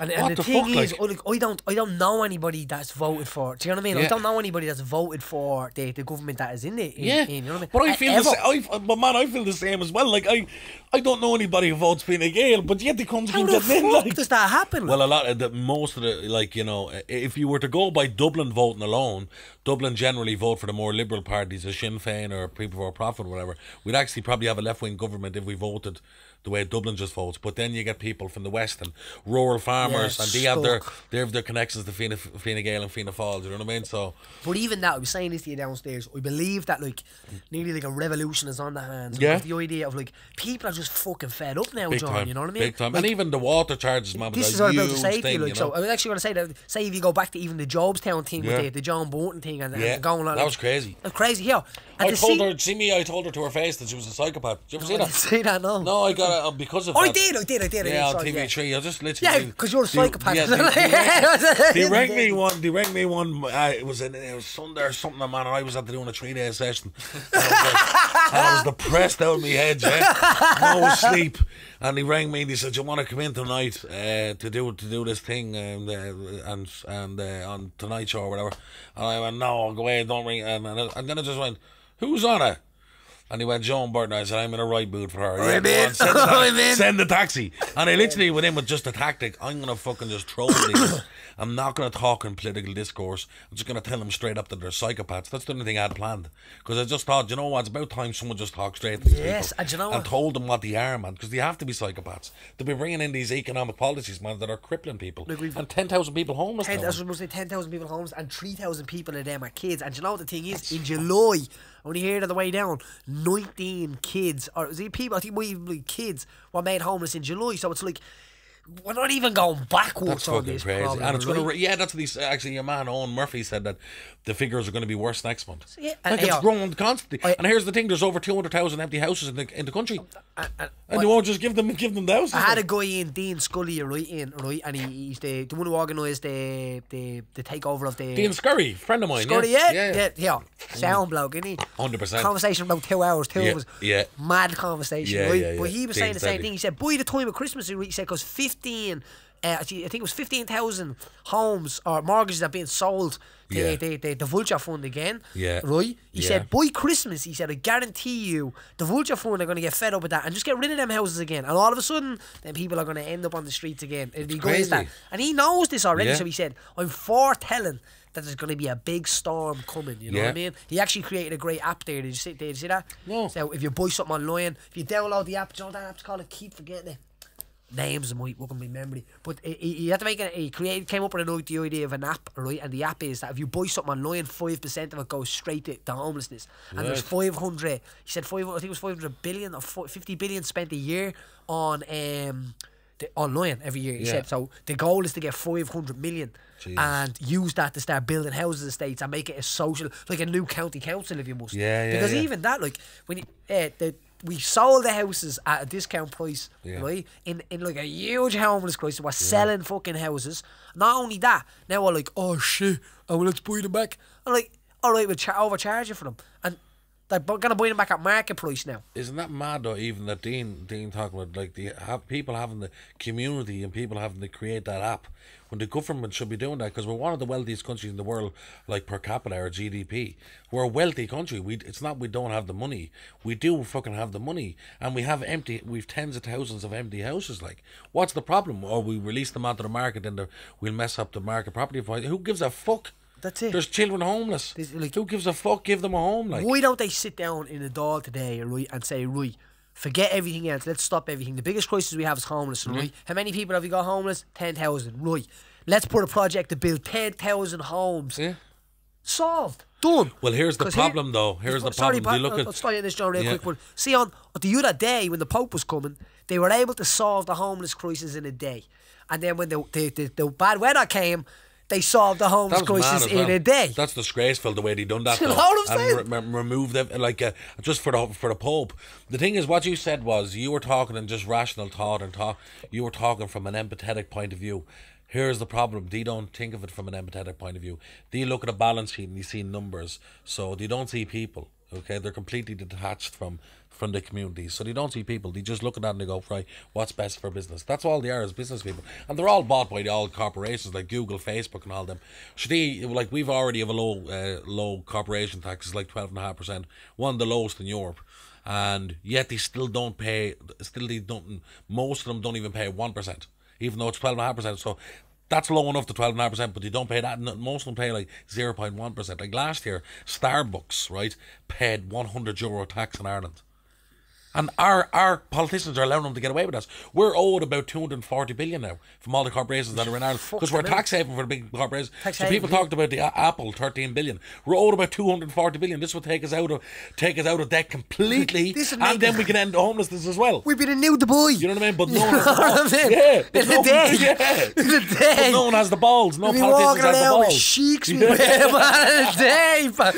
And, and the, the, thing fuck, is, like? I, don't, I don't know anybody that's voted for. Do you know what I mean? Yeah. I don't know anybody that's voted for the, the government that is in it. yeah, in, you know what I mean? But I feel, Ever. the same, but man, I feel the same as well. Like I, I don't know anybody who votes Fine Gael, but yet they come to How the fuck in, like, does that happen? Well, a lot of the most of the like you know, if you were to go by Dublin voting alone, Dublin generally vote for the more liberal parties, a Sinn Féin or People for Profit, or whatever. We'd actually probably have a left wing government if we voted the way Dublin just votes. But then you get people from the West and rural farmers, yeah, and they have their they have their connections to Fianna, Fianna Gael and Fianna Fáil. You know what I mean? So, but even that, I was saying this to you downstairs. We believe that like nearly like a revolution is on the hands. Yeah, the idea of like people are just fucking fed up now, big John. Time, you know what I mean? Big time. Like, and even the water charges, man. This is what i about to say thing, to you. Like, you know? so I was actually going to say that. Say if you go back to even the Jobstown thing yeah. with the, the John Borton thing and, yeah. and going on. That like, was crazy. was crazy. Yeah, I told her, Jimmy, I told her to her face that she was a psychopath. Did you ever see that? See that? No. No, I got it uh, um, because of. Oh, that. I did, I did, I did. yeah, on TV3. I just literally. Yeah, because you're a psychopath. [laughs] The, yeah, they, they rang me one. They rang me one. Uh, it was in, it was Sunday or something. Man, and I was at doing a three day session. And I, was like, and I was depressed out of my head. Yeah, no sleep and he rang me and he said, "You want to come in tonight uh, to do to do this thing and um, uh, and and uh, on tonight show or whatever?" And I went, "No, I'll go away. Don't ring." and, and then I just went, "Who's on it?" And he went, Joan Burton. I said, I'm in a right mood for her. Yeah, Send, the [laughs] ta- send the taxi. And I literally went in with just a tactic. I'm going to fucking just troll these. [coughs] I'm not going to talk in political discourse. I'm just going to tell them straight up that they're psychopaths. That's the only thing I had planned. Because I just thought, you know what? It's about time someone just talked straight to these yes, people. and you know And what? told them what they are, man. Because they have to be psychopaths. they be bringing in these economic policies, man, that are crippling people. and 10,000 people homeless. 10,000 10,000 people homeless and 3,000 people of them are kids. And you know what the thing is? In July, only here to the way down, 19 kids, or is it people, I think we kids, were made homeless in July. So it's like, we're not even going backwards that's on this crazy. Problem, and it's right? gonna, yeah, that's what he's actually. Your man Owen Murphy said that the figures are going to be worse next month. Yeah, like it's growing constantly. I, and here's the thing: there's over two hundred thousand empty houses in the in the country, I, I, and you won't just give them give them the houses. I had a guy in Dean Scully, right in right, and he, he's the, the one who organised the, the the takeover of the Dean Scurry, friend of mine. Scurry, yeah, yeah, yeah, yeah. yeah. sound bloke, isn't he? Hundred percent. Conversation about two hours, two yeah, hours, yeah, mad conversation. Yeah, right? yeah, yeah. But he was Dean saying the same thing. He said, "Boy, the time of Christmas," he said, "cause fifteen uh, actually, I think it was 15,000 homes or mortgages that being sold to yeah. the, the, the, Vulture Fund again. Yeah. Right? He yeah. said, by Christmas, he said, I guarantee you, the Vulture Fund are going to get fed up with that and just get rid of them houses again. And all of a sudden, then people are going to end up on the streets again. It'd be crazy. That. And he knows this already, yeah. so he said, I'm foretelling that there's going to be a big storm coming. You know yeah. what I mean? He actually created a great app there. Did you see, did you see that? No. So if you buy something online, if you download the app, do you know that app's called? I keep forgetting it names and might would be memory, But he, he, had to make it. He created, came up with an the idea of an app, right? And the app is that if you buy something online, five percent of it goes straight to, homelessness. And right. there's five hundred. He said five. I think it was five hundred billion or 50 billion spent a year on um the, online every year. He yeah. said so. The goal is to get five hundred million. and use that to start building houses estates and make it a social like a new county council if you must yeah, yeah because yeah. even that like when you, uh, the we sold the houses at a discount price, yeah. right? In in like a huge homeless crisis, we're yeah. selling fucking houses. Not only that, now we're like, oh shit, oh well, let's buy them back. I'm like, all right, we'll overcharge you for them, and they're going to buy them back at market price now. Isn't that mad though? Even that Dean Dean talking about like the have people having the community and people having to create that app when the government should be doing that because we're one of the wealthiest countries in the world, like per capita or GDP. We're a wealthy country. We it's not we don't have the money. We do fucking have the money, and we have empty. We've tens of thousands of empty houses. Like, what's the problem? Or we release them onto the market and we'll mess up the market property Who gives a fuck? That's it. There's children homeless. like, Who gives a fuck? Give them a home. Like, why don't they sit down in a door today, right, and say, right, forget everything else. Let's stop everything. The biggest crisis we have is homeless, mm -hmm. right? How many people have you got homeless? Ten thousand, right? Let's put a project to build ten thousand homes. Yeah. Solved. Done. Well, here's the problem, though. Here's the sorry, problem. Sorry, look I'll, at, I'll start in this John real yeah. quick. One. See, on the other day when the Pope was coming, they were able to solve the homeless crisis in a day, and then when the, the, the, the bad weather came they solved the homeless crisis in well. a day. That's disgraceful the way they done that. [laughs] you know what I'm saying? Re- them like uh, just for the for the Pope. The thing is, what you said was you were talking in just rational thought and talk. You were talking from an empathetic point of view. Here's the problem. They don't think of it from an empathetic point of view. They look at a balance sheet and they see numbers. So they don't see people. Okay, they're completely detached from from the community. So they don't see people. They just look at that and they go, right, what's best for business? That's all they are as business people. And they're all bought by the old corporations like Google, Facebook and all them. Should they, like we've already have a low uh, low corporation tax, it's like 12.5%, one of the lowest in Europe. And yet they still don't pay, still they don't, most of them don't even pay 1%. Even though it's twelve and a half percent, so that's low enough to 12.5%, but they don't pay that. Most of them pay like 0.1%. Like last year, Starbucks, right, paid 100 euro tax in Ireland. And our our politicians are allowing them to get away with us. We're owed about 240 billion now from all the corporations that are in Ireland because we're tax haven for the big corporations. Tax so haven, people yeah. talked about the uh, Apple 13 billion. We're owed about 240 billion. This will take us out of take us out of debt completely, and then we can end homelessness as well. we would be the new the boy. You know what I mean? But no one has the balls. Yeah, [laughs] but no, day. yeah. But no one has the balls. No politicians have the balls. Sheiks, [laughs] yeah. man, [laughs]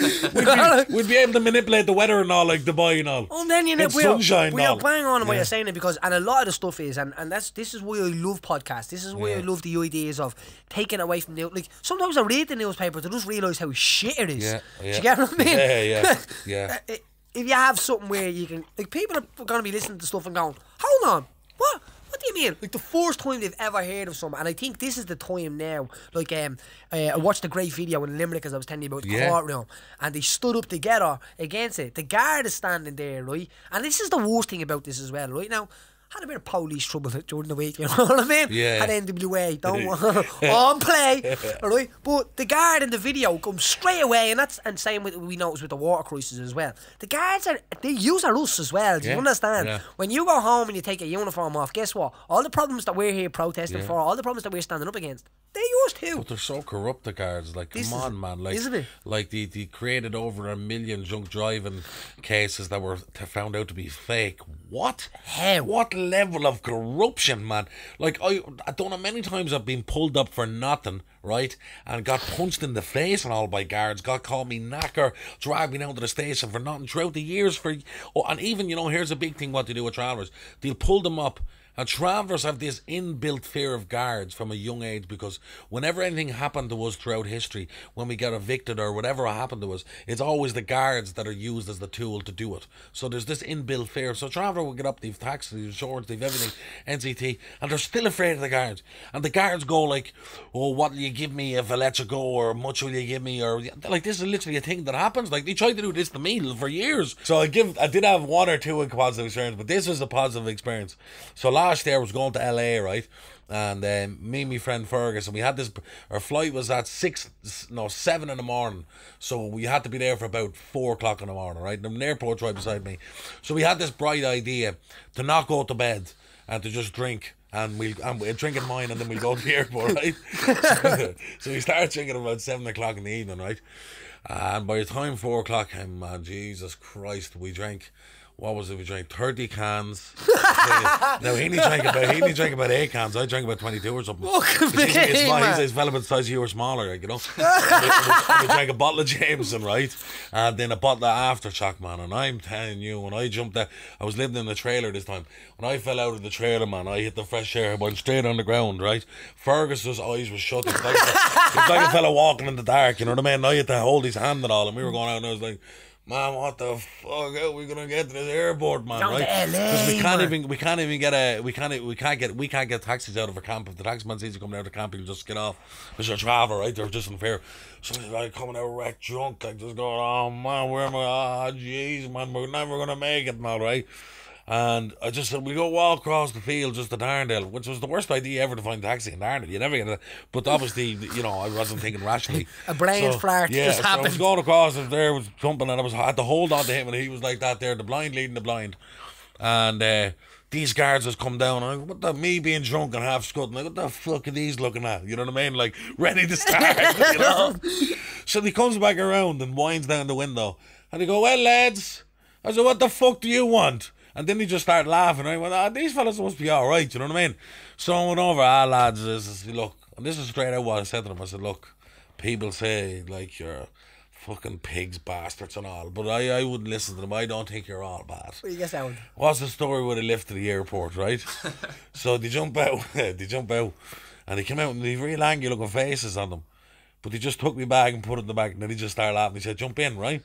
day, we'd, be, we'd be able to manipulate the weather and all like the boy and all. And then you know, we'll, sunshine. We are bang on yeah. what you're saying it because, and a lot of the stuff is, and, and that's this is why I love podcasts. This is why yeah. I love the ideas of taking away from the like. Sometimes I read the newspaper to just realise how shit it is. Yeah, yeah. Do you get what I mean? Yeah, yeah, yeah. [laughs] if you have something where you can, like, people are going to be listening to stuff and going, "Hold on, what? what do you mean? Like the first time they've ever heard of someone, and I think this is the time now. Like um, uh, I watched a great video in Limerick as I was telling you about the yeah. courtroom, and they stood up together against it. The guard is standing there, right? And this is the worst thing about this as well, right now had a bit of police trouble during the week, you [laughs] know what I mean? Yeah. At NWA, don't [laughs] on play, [laughs] all right? But the guard in the video comes straight away, and that's and same with we noticed with the water cruises as well. The guards are they use our us as well. Do yeah. you understand? Yeah. When you go home and you take your uniform off, guess what? All the problems that we're here protesting yeah. for, all the problems that we're standing up against, they use too. But they're so corrupt, the guards. Like, this come is, on, man. Like, isn't it? Like they, the created over a million drunk driving cases that were found out to be fake. What? Hell, what level of corruption, man. Like I, I don't know many times I've been pulled up for nothing, right? And got punched in the face and all by guards. Got called me knacker, dragged me down to the station for nothing throughout the years. For oh, and even you know, here's a big thing what to do with travelers. They'll pull them up and travellers have this inbuilt fear of guards from a young age because whenever anything happened to us throughout history, when we got evicted or whatever happened to us, it's always the guards that are used as the tool to do it. So there's this inbuilt fear. So traveller will get up, they've taxes, they've insurance, they've everything, NCT, and they're still afraid of the guards. And the guards go like, "Oh, what will you give me if I let you go, or much will you give me, or like this is literally a thing that happens. Like they tried to do this to me for years. So I give, I did have one or two positive experience, but this was a positive experience. So last there was going to LA, right? And then um, me and my friend Fergus, and we had this. Our flight was at six, no, seven in the morning, so we had to be there for about four o'clock in the morning, right? And the airport's right beside me, so we had this bright idea to not go to bed and to just drink and we'll and we drink in mine and then we'll go to the airport, [laughs] right? so, so we started drinking about seven o'clock in the evening, right? And by the time four o'clock came, um, man, Jesus Christ, we drank what was it? We drank thirty cans. [laughs] Now he only drank about he drank about eight cans. I drank about twenty two or something. Oh, he's, he's, he's, he's well about the size of you or smaller, like, you know. [laughs] we, drank a bottle of Jameson, right, and then a bottle of aftershock, man. And I'm telling you, when I jumped out, I was living in the trailer this time. When I fell out of the trailer, man, I hit the fresh air, I went straight on the ground, right. Fergus's eyes were shut. It's like, like a fella walking in the dark, you know what I mean? And I had to hold his hand and all, and we were going out, and I was like man, what the fuck are we gonna get to this airport, man? Down right? Because we can't even we can't even get a we can't we can't get we can't get taxis out of a camp. If the taxi man sees you coming out of camp, he'll just get off. It's a travel, right? They're just unfair. So he's like coming out wrecked drunk, like just going, Oh man, where am I? Ah, oh, jeez, man, we're never gonna make it man. right? And I just said, we go all across the field just to Darndale, which was the worst idea ever to find a taxi in Darndale. You never get it. But obviously, you know, I wasn't thinking rationally. [laughs] a brain so, yeah, just so happened. I was going across and there was jumping and I was I had to hold on to him and he was like that there, the blind leading the blind. And uh, these guards has come down. And I, what the me being drunk and half scut? And what the fuck are these looking at? You know what I mean? Like [laughs] ready to start. [laughs] you know? so he comes back around and winds down the window, and they go, "Well, lads," I said, "What the fuck do you want?" And then he just started laughing. I went, ah, these fellas must be all right, you know what I mean? So I went over, ah, lads, this is, look, and this is straight out what I said to them. I said, look, people say, like, you're fucking pigs, bastards, and all, but I, I wouldn't listen to them. I don't think you're all bad. What do you What's the story with a lift to the airport, right? [laughs] so they jump out, [laughs] they jump out, and they come out and they real angry looking faces on them. But they just took me back and put it in the back, and then he just started laughing. He said, jump in, right?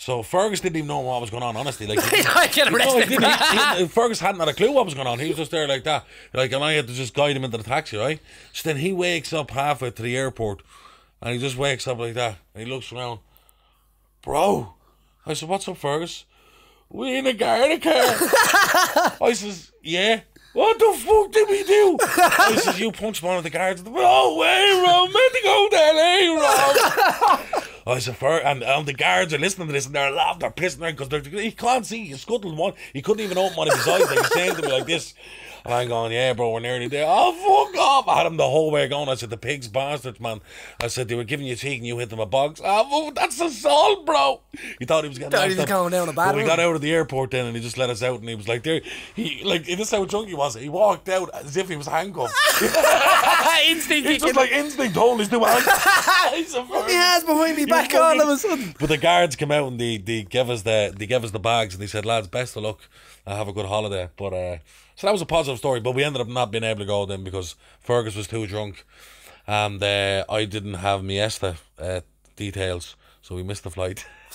So Fergus didn't even know what was going on. Honestly, like [laughs] I get arrested. You know, he, he, Fergus hadn't had a clue what was going on. He was just there like that, like, and I had to just guide him into the taxi, right? So then he wakes up halfway to the airport, and he just wakes up like that, and he looks around, bro. I said, "What's up, Fergus?" We in a garden car. [laughs] I says, "Yeah." What the fuck did we do? [laughs] oh, he You punched one of the guards. Oh, hey, Rob, meant to go down, hey, Rob. [laughs] I said, and And the guards are listening to this and they're laughing, they're pissing around because he can't see. He scuttled one. He couldn't even open one of his eyes. Like, he's saying to me like this. And I'm going, yeah, bro, we're nearly there. Oh, fuck off. I had them the whole way going. I said, the pigs bastards, man. I said, they were giving you tea and you hit them a box. Oh, that's assault, bro. He thought he was getting he was going down a bad We got out of the airport then and he just let us out and he was like, there. He, like, this is how drunk he was. He walked out as if he was handcuffed. [laughs] instinct. He's just like instinct holding his new hand. [laughs] He's a he has behind me back all of a sudden. But the guards came out and they, they gave us the they gave us the bags and they said, lads, best of luck. I have a good holiday. But uh so that was a positive story, but we ended up not being able to go then because Fergus was too drunk, and uh, I didn't have Miesta uh, details, so we missed the flight. [laughs]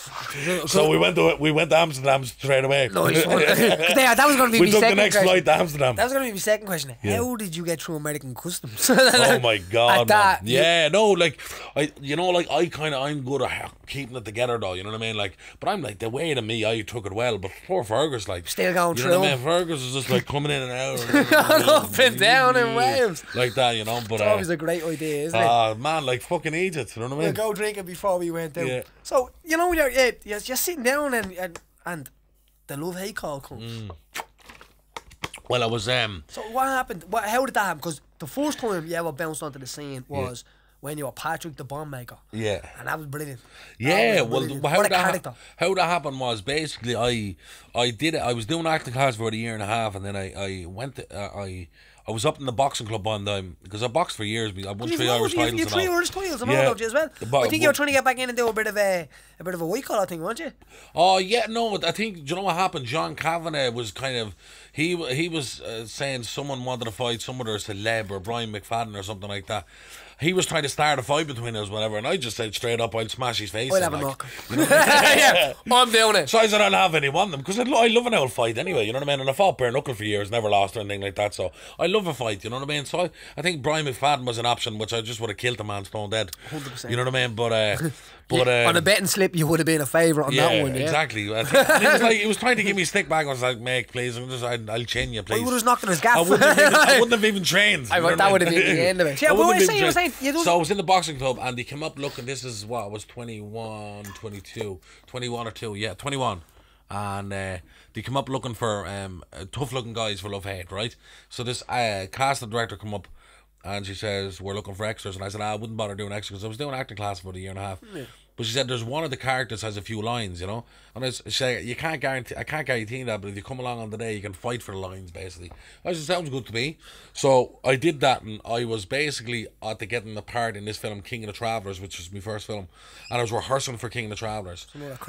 so we went to we went to Amsterdam straight away. Nice one. yeah, [laughs] [laughs] that was going to be we took the next question. flight to Amsterdam. That was going to be my second question. Yeah. How did you get through American customs? [laughs] oh my god, that, yeah, no, like I, you know, like I kind of I'm good at keeping it together though. You know what I mean? Like, but I'm like the way to me, I took it well. But poor Fergus, like still going you know through. Know I mean? Fergus is just like coming in and out, up and down in waves like that. You know, but it's uh, always a great idea, isn't uh, it? Ah, man, like fucking Egypt. You know what I mean? We'll go drinking before we went out. Yeah. So you know, you're eh, you're, you're sitting down and and, and the love hate call comes. Mm. Well, I was um. So what happened? What, how did that happen? Because the first time you ever bounced onto the scene was. Yeah. When you were Patrick the Bomb Maker. Yeah. And that was brilliant. Yeah, was brilliant. well, how, what that ha- how that happened was basically I I did it. I was doing acting class for a year and a half, and then I, I went, to, uh, I I was up in the boxing club one time because I boxed for years. I won three Irish titles. You three Irish titles. I'm yeah. you as well. I think you were trying to get back in and do a bit of a a bit of a white collar thing, weren't you? Oh yeah, no. I think you know what happened. John Kavanagh was kind of he he was uh, saying someone wanted to fight some other celeb or Brian McFadden or something like that, he was trying to start a fight between us, whatever. And I just said straight up, I'll smash his face. I'll have like, a knock. [laughs] You know? [laughs] yeah. [laughs] I'm doing it. So I said, I'll have any one of them because I, I love an old fight anyway. You know what I mean? And I fought bare knuckle for years, never lost or anything like that. So I love a fight. You know what I mean? So I, I think Brian McFadden was an option, which I just would have killed the man stone dead. 100%. You know what I mean? But uh, but um, on a um, betting slip, you would have been a favourite on yeah, that one. Yeah, exactly. and he was like, he was trying to give me a stick back. I was like, "Mate, please, I'm just, I, will chain you, please." Well, you would knocked on his gas. I wouldn't, have even, I wouldn't have even trained. I, that would have been the end of it. [laughs] Yeah, I what were you saying? so I was in the boxing club, and he came up looking. This is what I was 21, 22, 21 or two. Yeah, 21 and uh, they come up looking for um, tough looking guys for love head. right? So this uh, casting director come up and she says we're looking for extras, and I said ah, I wouldn't bother doing extras because I was doing acting class for a year and a half. Yeah. But she said there's one of the characters has a few lines, you know, and I said you can't guarantee I can't guarantee that, but if you come along on the day, you can fight for the lines basically. I said sounds good to me, so I did that, and I was basically at the getting the part in this film King of the Travelers, which was my first film, and I was rehearsing for King of the Travelers,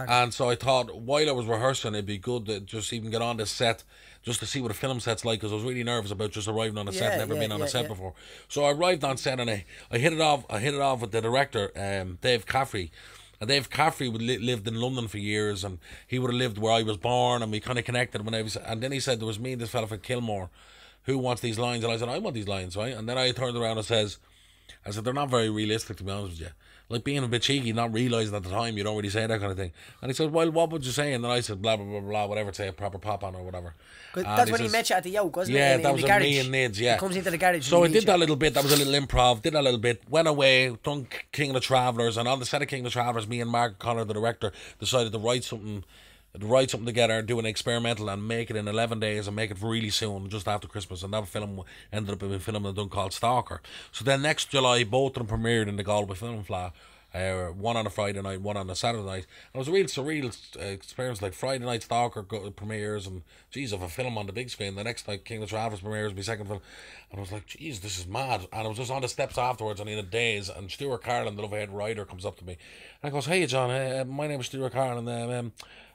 and so I thought while I was rehearsing, it'd be good to just even get on the set just to see what a film set's like because I was really nervous about just arriving on a yeah, set, never yeah, been on yeah, a set before. So I arrived on set and I, I hit it off. I hit it off with the director, um, Dave Caffrey. And Dave Caffrey would li- lived in London for years, and he would have lived where I was born, and we kind of connected when I was. And then he said there was me and this fellow from Kilmore, who wants these lines, and I said I want these lines, right? And then I turned around and says, I said they're not very realistic to be honest with you like being a bit cheeky, not realizing at the time you'd already say that kind of thing. And he said, "Well, what would you say?" And then I said, "Blah blah blah blah, whatever. Say a proper pop on or whatever." And that's he when says, he met you at the yoke, wasn't yeah, it? Yeah, that in was the garage. me and Nids. Yeah, he comes into the garage. So I did you. that little bit. That was a little improv. Did a little bit. Went away. Done King of the Travelers, and on the set of King of the Travelers, me and Mark Connor, the director, decided to write something write something together, do an experimental, and make it in 11 days and make it really soon, just after Christmas. And that film ended up being filmed and done called Stalker. So then next July, both of them premiered in the Galway Film Flat. Uh, one on a Friday night, one on a Saturday night. And it was a real surreal uh, experience. Like Friday night, Stalker go, premieres, and geez, of a film on the big screen. The next night, King of Travers premieres, my second film. And I was like, geez, this is mad. And I was just on the steps afterwards, and in a daze, and Stuart Carlin, the head writer, comes up to me. And I goes, hey, John, uh, uh, my name is Stuart Carlin. Um, um,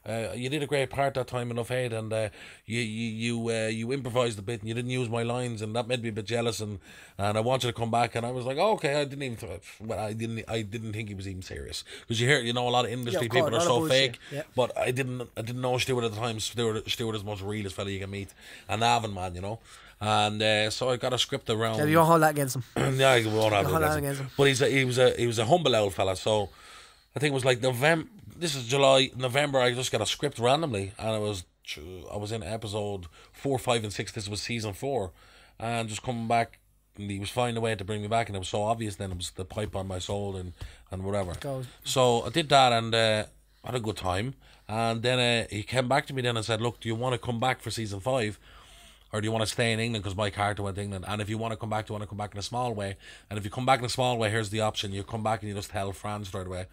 uh, you did a great part that time in Offaid, and uh, you you you uh, you improvised a bit, and you didn't use my lines, and that made me a bit jealous, and and I wanted to come back, and I was like, oh, okay, I didn't even, th- well, I didn't, I didn't think he was even serious, because you hear, you know, a lot of industry yeah, of people course, are so fake, yeah. but I didn't, I didn't know Stuart at the time. Stewart, Stuart is the most realest fella you can meet, and Avon man, you know. And uh, so I got a script around. Yeah, you will not hold that against him. [clears throat] yeah, you won't hold against, against him. him. But he's a, he was a he was a humble old fella, so I think it was like November this is July, November. I just got a script randomly, and I was I was in episode four, five, and six. This was season four, and just coming back, he was finding a way to bring me back, and it was so obvious. Then it was the pipe on my soul and and whatever. So I did that, and uh, had a good time. And then uh, he came back to me then and said, "Look, do you want to come back for season five? or do you want to stay in England because my character went to England? And if you want to come back, do you want to come back in a small way? And if you come back in a small way, here's the option: you come back and you just tell France right away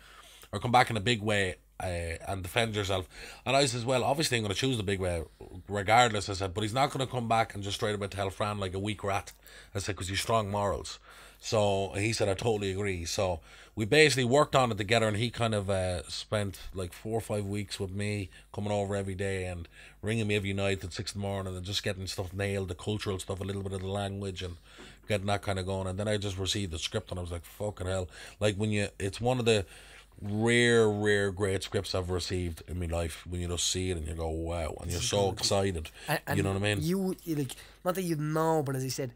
or come back in a big way uh, and defend yourself. And I says, well, obviously I'm going to choose the big way, regardless. I said, but he's not going to come back and just straight away tell Fran like a weak rat. I said, because he's strong morals. So he said, I totally agree. So we basically worked on it together, and he kind of uh, spent like four or five weeks with me, coming over every day and ringing me every night at six in the morning, and just getting stuff nailed, the cultural stuff, a little bit of the language, and getting that kind of going. And then I just received the script, and I was like, fucking hell! Like when you, it's one of the rare, rare great scripts I've received in my life when you just see it and you go, wow, and you're so excited. you know what I mean? You, like, not that you know, but as I said,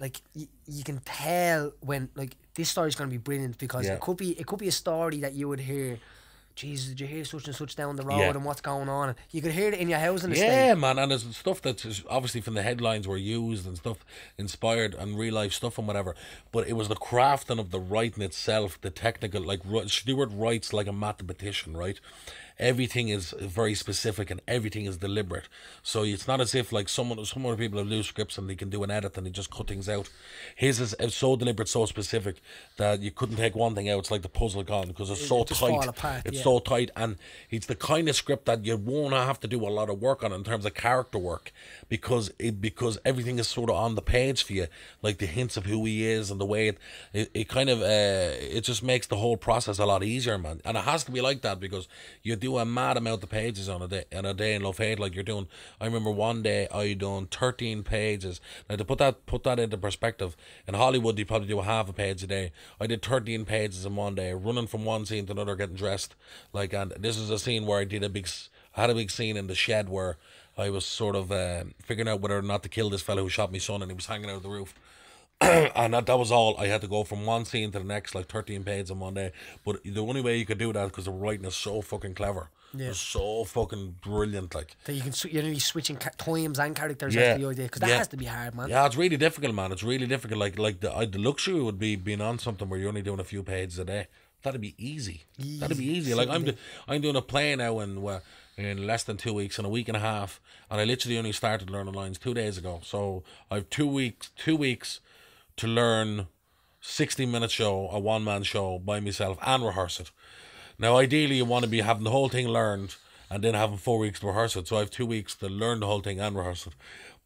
like, you, you can tell when, like, this story's going to be brilliant because yeah. it could be it could be a story that you would hear Jesus, did you hear such and such down the road yeah. and what's going on? And you could hear it in your housing estate. Yeah, man, and it's stuff that's obviously from the headlines were used and stuff inspired and real life stuff and whatever. But it was the crafting of the writing itself, the technical, like Stewart writes like a mathematician, right? everything is very specific and everything is deliberate. So it's not as if like someone some other people have loose scripts and they can do an edit and they just cut things out. His is, so deliberate, so specific that you couldn't take one thing out. It's like the puzzle gone because it's it, so it tight. Apart, it's yeah. so tight, and it's the kind of script that you won't have to do a lot of work on in terms of character work because it because everything is sort of on the page for you, like the hints of who he is and the way it it, it kind of uh, it just makes the whole process a lot easier, man. And it has to be like that because you do do a mad amount of pages on a day on a day in Love Hate. Like you're doing, I remember one day I done thirteen pages. Now to put that put that into perspective, in Hollywood you probably do a half a page a day. I did thirteen pages in one day, running from one scene to another, getting dressed. Like and this is a scene where I did a big, I had a big scene in the shed where I was sort of uh, figuring out whether or not to kill this fellow who shot my son, and he was hanging out of the roof. [clears throat] and that, that was all. I had to go from one scene to the next, like 13 pages in one day. But the only way you could do that because the writing is so fucking clever. Yeah. It's so fucking brilliant, like that you can you're nearly switching times and characters. Yeah, the idea because that yeah. has to be hard, man. Yeah, it's really difficult, man. It's really difficult. Like like the uh, the luxury would be being on something where you're only doing a few pages a day. That'd be easy. easy. That'd be easy. Like I'm do, I'm doing a play now in where in less than two weeks, in a week and a half, and I literally only started learning lines two days ago. So I've two weeks two weeks to learn 60 minute show, a one man show by myself and rehearse it. Now, ideally, you want to be having the whole thing learned and then having four weeks to rehearse it. So I have two weeks to learn the whole thing and rehearse it.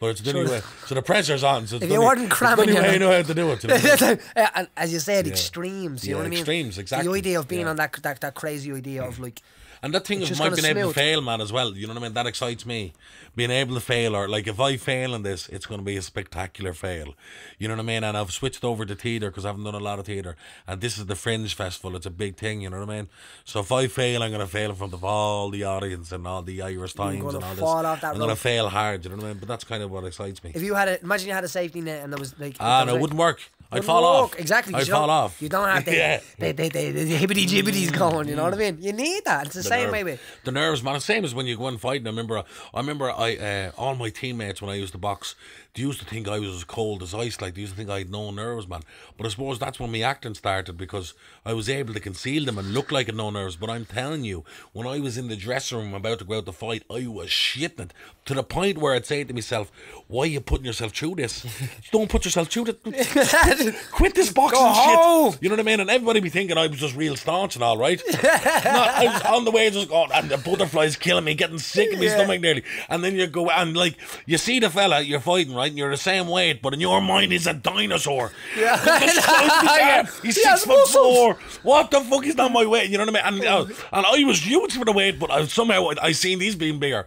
But it's the only way. So the pressure's on. So if you weren't cramming, it. the only way you know how to do it. [laughs] You and as you said, yeah. extremes. You yeah, know what I mean? Extremes, exactly. The idea of being yeah. on that, that that crazy idea of like and that thing it's of might being able to fail, man, as well. You know what I mean? That excites me. Being able to fail, or like if I fail in this, it's going to be a spectacular fail. You know what I mean? And I've switched over to theatre because I haven't done a lot of theatre. And this is the Fringe Festival. It's a big thing, you know what I mean? So if I fail, I'm going to fail in front of all the audience and all the Irish Times and all this. I'm going to fail hard, you know what I mean? But that's kind of what excites me. If you had a, imagine you had a safety net and there was like. Ah, no, it wouldn't work. I'd fall walk. off. Exactly. I'd fall off. You don't have [laughs] the, yeah. the, the, the, the hibbity going, you know what I mean? You need that. It's the, the same nerve. way with. The nerves, man. the same as when you go and fight. And I remember, I remember I uh, all my teammates when I used to box, they used to think I was as cold as ice, like they used to think I had no nerves, man. But I suppose that's when my acting started because I was able to conceal them and look like a no nerves. But I'm telling you, when I was in the dressing room about to go out to fight, I was shitting it to the point where I'd say to myself, Why are you putting yourself through this? [laughs] Don't put yourself through it. [laughs] Quit this boxing shit. You know what I mean? And everybody be thinking I was just real staunch and all right. [laughs] Not, I was on the way just going, oh, and the butterflies killing me, getting sick in my yeah. stomach nearly. And then you go and like you see the fella you're fighting, right? right? And you're the same weight, but in your mind, he's a dinosaur. Yeah. He's [laughs] he six foot four. What the fuck? is not my weight. You know what I mean? And, uh, and I was huge for the weight, but I, somehow I, I seen these being bigger.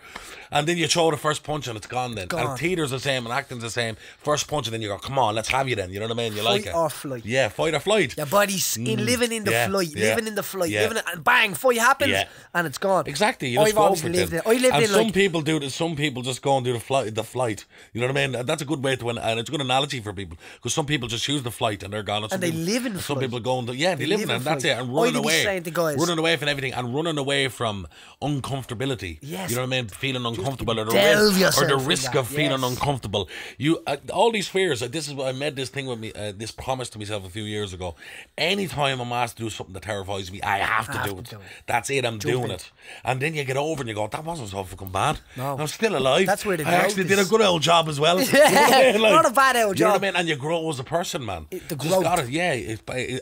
And then you throw the first punch and it's gone then. Gone. And theatre's the same and acting's the same. First punch and then you go, come on, let's have you then. You know what I mean? You fight like it. Fight or flight. Yeah, fight or flight. Your body's mm. in living in the yeah. flight, yeah. living in the flight, yeah. living it, and bang, fight happens and it's gone. Exactly. You I've always lived it. I lived and it some like... people do this. Some people just go and do the flight. The flight. You know what I mean? That's a good way to, and it's a good analogy for people because some people just choose the flight and they're gone. And, and they people, live in. flight. Some people go and yeah, they, they live, in, in and that's it. And running away, running away from everything, and running away from uncomfortability. Yes. You know what I mean? Feeling uncomfortable uncomfortable or the risk, or the risk of feeling yes. uncomfortable. You uh, all these fears. Uh, this is what I made this thing with me. Uh, this promise to myself a few years ago. Anytime I'm asked to do something that terrifies me, I have to, I have do, to it. do, it. That's it. I'm Jump doing it. it. And then you get over and you go, that wasn't so fucking bad. No. I'm still alive. That's where the I actually is. did a good old job as well. [laughs] [laughs] yeah, like, not a bad old job. You know what I mean? And you grow as a person, man. It, the growth. got it. yeah.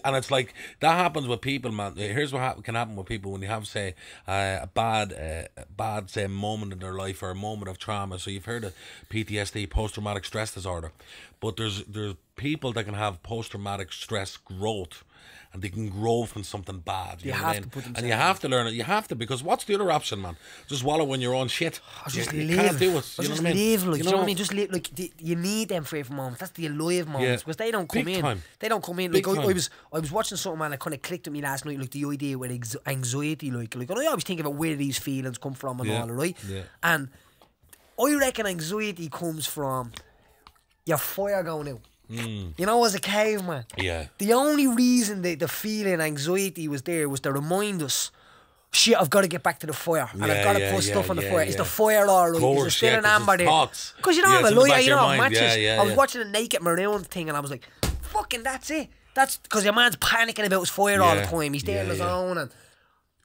and it's like that happens with people, man. Here's what ha- can happen with people when you have say a bad, uh, bad say moment in their life life or a moment of trauma. So you've heard of PTSD, post traumatic stress disorder, but there's there's people that can have post traumatic stress growth and they can grow from something bad. You, you have I mean? to put And you have to learn it. You have to because what's the other option, man? Just wallow in your own shit. just you, leave. You can't do it. you just know what leave. I mean? Like, you know, what I mean? Just leave. Like you need them free moments. That's the alive moments yeah. because they don't come Big in. Time. They don't come in. Like I, I, was, I was watching something and I kind of clicked at me last night. Like the idea with anxiety, like, like and I always think about where these feelings come from and yeah. all, right? Yeah. And I reckon anxiety comes from your fire going out. Mm. You know, as a caveman. Yeah. The only reason the, the feeling anxiety was there was to remind us shit, I've got to get back to the fire and yeah, I've got to yeah, put yeah, stuff on the fire. Is the fire all right? Course, Is there still an amber there? Because you know, I'm a lawyer, you know, matches. I was watching a naked maroon thing and I was like, fucking, that's it. That's because your man's panicking about his fire all the time. He's there on his own and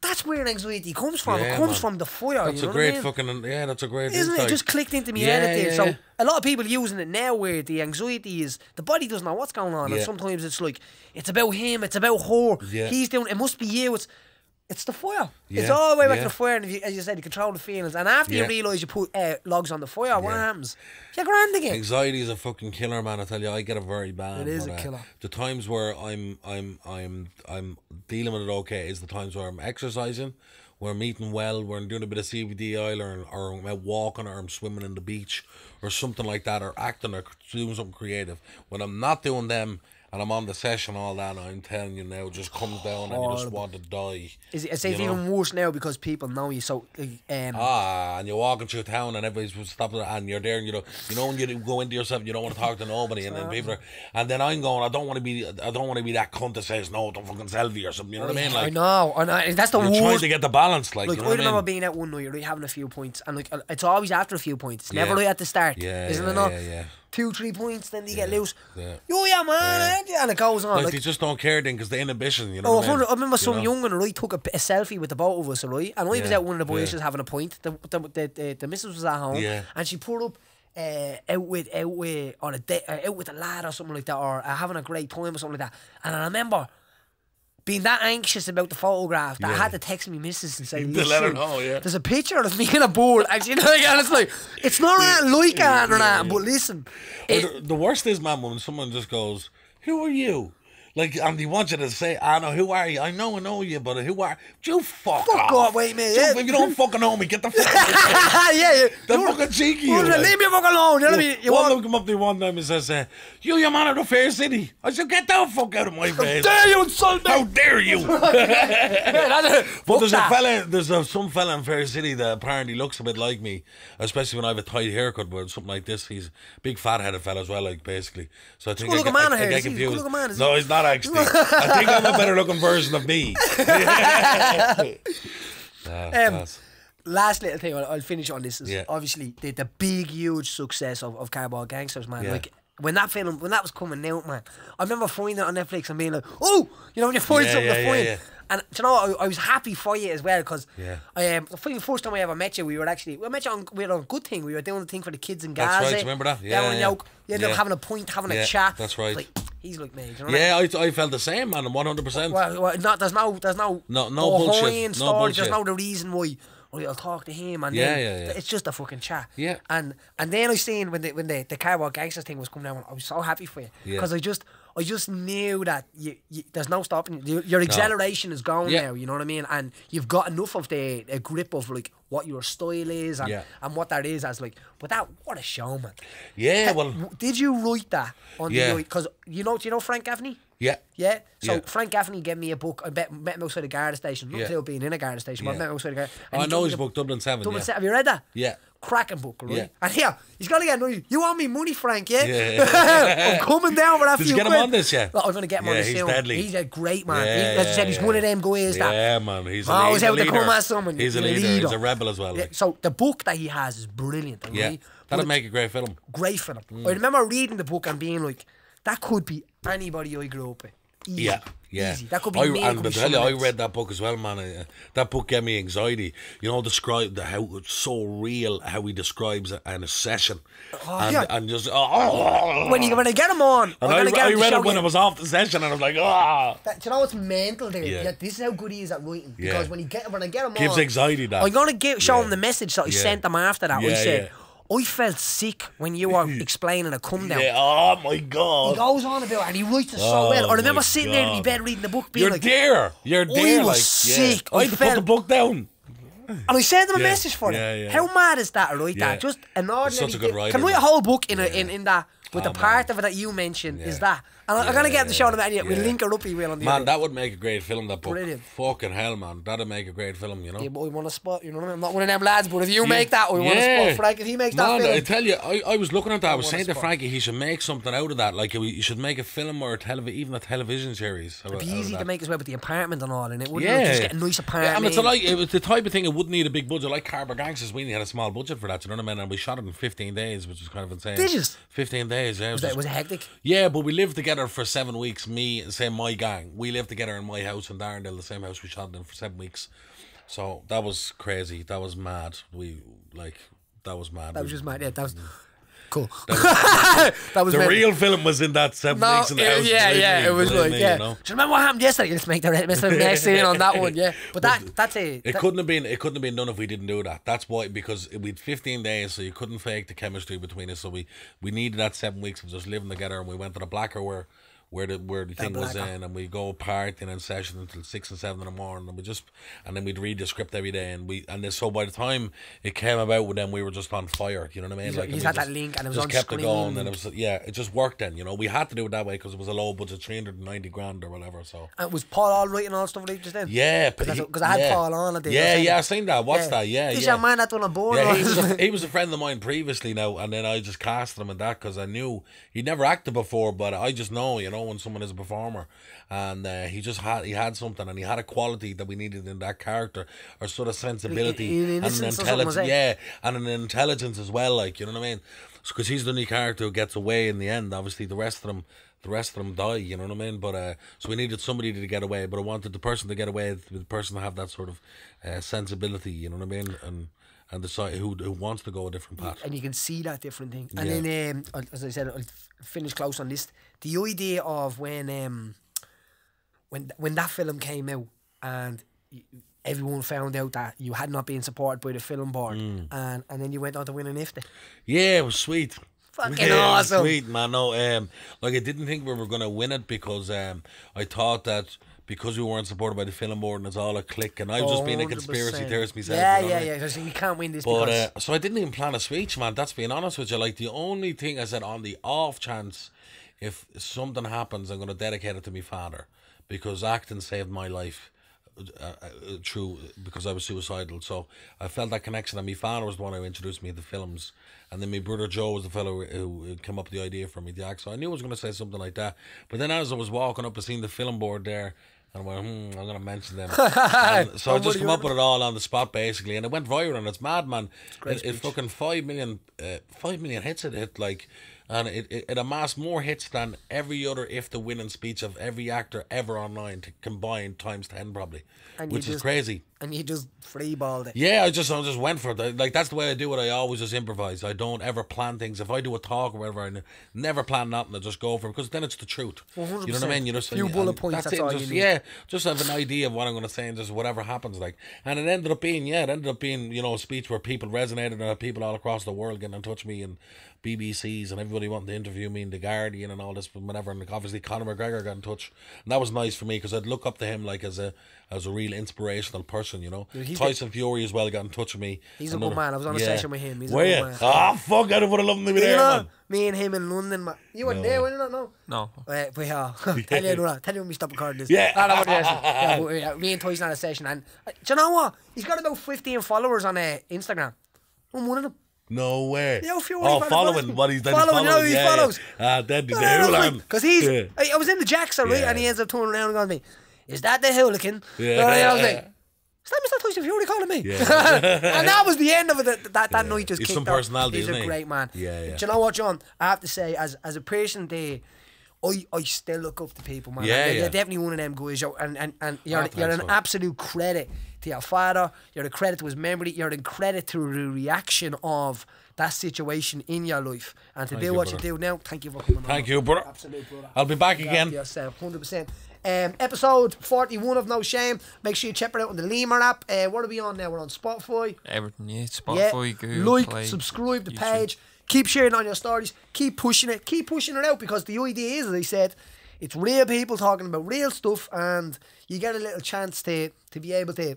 that's where anxiety comes from. Yeah, it comes man. from the fire. That's you know a great I mean? fucking yeah. That's a great. Isn't insight. it just clicked into me yeah, yeah, so a lot of people using it now where the anxiety is the body doesn't know what's going on, and sometimes it's like it's about him, it's about her. He's doing. It must be you. It's it's the fire. Yeah, it's all the way back yeah. to the fire, and you, as you said, you control the feelings. And after yeah. you realise you put uh, logs on the fire, what happens? You're grand again. Anxiety is a fucking killer, man. I tell you, I get it very bad. It is but, a uh, killer. the times where I'm, I'm, I'm, I'm dealing with it okay is the times where I'm exercising, where I'm eating well, where I'm doing a bit of CBD oil, or, or I'm walking, or I'm swimming in the beach, or something like that, or acting, or doing something creative. When I'm not doing them, and I'm on the session all that. And I'm telling you now, it just comes down and you just want to die. Is it, it's even worse now because people know you so. Um, ah, and you're walking through town and everybody's stopping and you're there and you know you know when you go into yourself you don't want to talk to nobody and then people are, and then I'm going I don't want to be I don't want to be that cunt that says no don't fucking me or something you know what I mean like I know I know that's the you're worst. trying to get the balance like, like you know I remember I mean? being at one night right, having a few points and like it's always after a few points it's never yeah. right at the start yeah, isn't yeah, it not yeah, yeah two, three points, then they get loose. Yeah. Oh, yeah, man. Eh? Yeah. And it goes on. Like, like they just don't care then because the inhibition, you know. Oh, I, mean? I remember some you know? young and right took a, a, selfie with the both of us, right? And I yeah. was out one of the boys yeah. just having a point. The, the, the, the, the missus was at home. Yeah. And she pulled up uh, out with out with on a day uh, out with a lad or something like that, or uh, having a great time or something like that. And I remember being that anxious about the photograph that yeah. I had to text me missus and say, Listen, yeah. there's a picture of me in a board. And you know, and [laughs] it's like, it's not yeah. like yeah, that or that, but listen. It, the, the, worst is, man, when someone just goes, who are you? Like, and he wants you to say, I know, who are you? I know I know you, but who are you? fuck, fuck off. off wait a minute. Yeah. if you don't fucking know me, get the fuck out [laughs] Yeah, yeah. They're you're, fucking cheeky. you like. Leave me the fuck alone. You know what I mean? one of them come up to me one time and says, uh, you, your man of the fair city. I said, get the fuck out of my face. How dare you insult me? How dare you? [laughs] [laughs] but there's a fella, there's a, some fella in Fair City that apparently looks a bit like me, especially when I have a tight haircut But something like this. He's a big fat-headed fella as well, like, basically. So I think I, I, I, I get confused. No, he's not Actually, I think I'm a better looking version of me. [laughs] um, last little thing, I'll, finish on this. Is yeah. Obviously, the, the big, huge success of, of Cardboard Gangsters, man. Yeah. Like, when that film, when that was coming out, man, I remember finding it on Netflix and being like, oh, you know, when you find yeah, something, yeah, to find. Yeah, and you know, I, I, was happy for you as well because yeah. I um, the first time I ever met you, we were actually we met you on we were on good thing. We were doing the thing for the kids in Gaza. That's right. Remember that? Yeah, yeah, yeah. In you ended yeah. up having a point, having a chat. That's right. Like, he's like me. You know yeah, I, I felt the same, man. One hundred percent. Well, well not, there's no, there's no, no, no bullshit. No bullshit. There's no the reason why. Right, I'll talk to him, and yeah, then, yeah, yeah. it's just a fucking chat. Yeah. And and then I seen when the when the the Cowboy Gangsters thing was coming out, I was so happy for you because yeah. I just I just knew that you, you, there's no stopping you. Your acceleration no. is gone yeah. now. You know what I mean? And you've got enough of the a grip of like what your style is and, yeah. and what that is as like. But that what a showman. Yeah. That, well, did you write that on yeah. the because you know do you know Frank Gaffney? Yeah. Yeah. So yeah. Frank Gaffney gave me a book. I met, met him outside the Garda station. Not yeah. being in a Garda station, but I met him outside the Oh, I know his book, Dublin Seven. Dublin Seven. Have you read that? Yeah cracking book, right? Yeah. And here, he's going to get money. You owe me money, Frank, [laughs] yeah? yeah. I'm coming down for that Did few you get him on this, yeah? Look, I'm going to get him yeah, on this he's film. Deadly. He's a great man. Yeah, he, as I said, he's one of them guys that... Yeah, man. He's always out to come at someone. He's a leader. leader. He's a rebel as well. Like. So the book that he has is brilliant. Right? Yeah. That'd make a great film. Great film. Mm. I remember reading the book and being like, that could be anybody I grew up with. Easy. Yeah. Yeah, that could be. I, me, and be I read that book as well, man. Uh, that book gave me anxiety. You know, describe the how it's so real how he describes a, and a session, oh, and, yeah. and just oh, when you when I get him on, and I, I read it when it was off the session, and I was like, ah. Oh. you know, it's mental, dude. Yeah. this is how good he is at writing because yeah. when you get when I get him gives on, gives anxiety. That I'm gonna give, show him the message that he sent them after that. Yeah, he said. I felt sick when you were [laughs] explaining a come down. Yeah, oh my god. He goes on about it and he writes it so oh well. I remember sitting god. there in the bed reading the book being You're like there. You're there. I was like, sick. Yeah. I, I felt... put the book down. And I sent him a message for yeah, it. Yeah. How mad is that, right? That just an ordinary. Such a good writer, Can write a whole book in a, in in that? with oh, the part man. of it that you mentioned is that and yeah, I'm gonna get the shout him out. Yeah. We link her up. He will on the man. Other. That would make a great film. That book. Brilliant. Fucking hell, man. That'd make a great film. You know. Yeah, but we want a spot. You know what I mean? I'm not one of them lads. But if you yeah. make that, we want a spot. Frank, if he makes man, that film, I tell you, I, I was looking at that. I, was saying to Frankie, he should make something out of that. Like you should make a film or a telev- even a television series. It'd be easy to make as well with the apartment and all, and it wouldn't yeah. just get a nice apartment. Yeah, I mean, it's a, like it was the type of thing it would not need a big budget. Like Carver Gangsters, we had a small budget for that. You know what I mean? And we shot it in 15 days, which was kind of insane. 15 days. Yeah, was, was, that, was it hectic? Yeah, but we lived together together for seven weeks, me, and say my gang. We lived together in my house in Darndale, the same house we shot in for seven weeks. So that was crazy. That was mad. We, like, that was mad. That was just mad. Yeah, that was mm cool. That was, [laughs] that was the meant, real film was in that seven no, weeks in the it, house. Yeah, yeah, it was like, yeah. You know? Do you remember what happened yesterday? Let's make the let [laughs] next scene on that one. Yeah, but, but that that's it. It that, couldn't have been. It couldn't have been done if we didn't do that. That's why because we'd fifteen days, so you couldn't fake the chemistry between us. So we we needed that seven weeks of just living together, and we went to the blacker where where the where the thing was in, and we go part and then session until six and seven in the morning, and we just and then we'd read the script every day, and we and then, so by the time it came about with them, we were just on fire. You know what I mean? He's, like he's had just, that link, and it was just on kept screen. it going, and it was yeah, it just worked. Then you know we had to do it that way because it was a low budget, three hundred and ninety grand or whatever. So and uh, was Paul all right and all stuff like just then? Yeah, because I had yeah. Paul on. Day, yeah, yeah, I seen that. What's yeah. that? Yeah, he's yeah. your man that on on board. Yeah, he was, a, he was a friend of mine previously now, and then I just cast him and that because I knew he'd never acted before, but I just know you know know when someone is a performer, and uh, he just had he had something, and he had a quality that we needed in that character, or sort of sensibility and an intelligence, yeah, and an intelligence as well. Like you know what I mean? Because he's the only character who gets away in the end. Obviously, the rest of them the rest of them die, you know what I mean? But uh, so we needed somebody to get away, but I wanted the person to get away, the person to have that sort of uh, sensibility, you know what I mean? And and decide who, who wants to go a different path. And you can see that different thing. And yeah. then, um, as I said, I'll finish close on this. The idea of when um, when when that film came out and everyone found out that you had not been supported by the film board, mm. and and then you went on to win an IFTA. Yeah, it was sweet. Fucking [laughs] yeah, awesome. Sweet man. No, um, like I didn't think we were gonna win it because um, I thought that because we weren't supported by the film board and it's all a click and I've just been a conspiracy oh, theorist myself. Yeah, you know yeah, yeah. I mean? So you can't win this. But because... uh, so I didn't even plan a speech, man. That's being honest with you. Like the only thing I said on the off chance, if something happens, I'm going to dedicate it to my father because acting saved my life. Uh, uh, true because I was suicidal. So I felt that connection. And my father was the one who introduced me to films, and then my brother Joe was the fellow who came up with the idea for me, to act. So I knew I was going to say something like that. But then as I was walking up and seeing the film board there, and I went, hmm, I'm going to mention them. [laughs] so I just come up with it all on the spot, basically. And it went viral, and it's mad, man. It's, it, fucking 5 million, uh, 5 million hits it hit, like and it, it, it, amassed more hits than every other if the winning speech of every actor ever online to combined times ten probably, and which is crazy. And you just freeballed it. Yeah, I just I just went for it. Like that's the way I do it. I always just improvise. I don't ever plan things. If I do a talk or whatever, I never plan nothing. I just go for it because then it's the truth. 100%. You know what I mean? You just few bullet points. That's, that's all just, you need. Yeah, just have an idea of what I'm going to say and just whatever happens. Like, and it ended up being yeah, it ended up being you know a speech where people resonated and people all across the world getting in touch with me and BBCs and everybody wanting to interview me in The Guardian and all this, but whatever. And obviously, Conor McGregor got in touch. And that was nice for me because I'd look up to him like as a as a real inspirational person, you know. Dude, Tyson Fury as well got in touch with me. He's Another, a good man. I was on a yeah. session with him. He's Were a good you? man. Ah, oh, fuck, I'd have loved to be there, man. Me and him in London, man. You were no. there, were you not? No. No. Eh, Wait, for are. [laughs] tell you, Nora, tell you when we stop recording this. Yeah. No, no, [laughs] yeah, yeah, me and Tyson had a session, and uh, do you know what? He's got about 15 followers on uh, Instagram. I'm one of them. No way. Yeah, Fury. Oh, following what he's done. Following, following, yeah, he follows. Yeah. Uh, then no, Because he's, yeah. I, I, was in the Jacks, right, yeah. and he ends up turning around and going to me, is that the hooligan? Yeah. And I was like, [laughs] is that Mr. Tyson Fury calling me? Yeah. [laughs] and that was the end of it. That that, that yeah. night just he's kicked some personality. Off. He's a he? great man. Yeah, yeah. Do you know what, John? I have to say, as as a person, they I, I still look up to people, man. Yeah, yeah. You're definitely one of them guys. You're, and, and, and you're, oh, you're an so. absolute credit to your father. You're a credit to his memory. You're a credit to the reaction of that situation in your life. And to thank do you, what brother. you do now, thank you for coming Thank on. you, brother. Absolute brother. I'll be back Congrats again. Yourself, 100%. Um, episode 41 of No Shame. Make sure you check it out on the Lemur app. Uh, what are we on now? We're on Spotify. Everything, yeah. Spotify, yeah. Google. Like, Play, subscribe the YouTube. page. Keep sharing on your stories. Keep pushing it. Keep pushing it out because the idea is, as I said, it's real people talking about real stuff, and you get a little chance to to be able to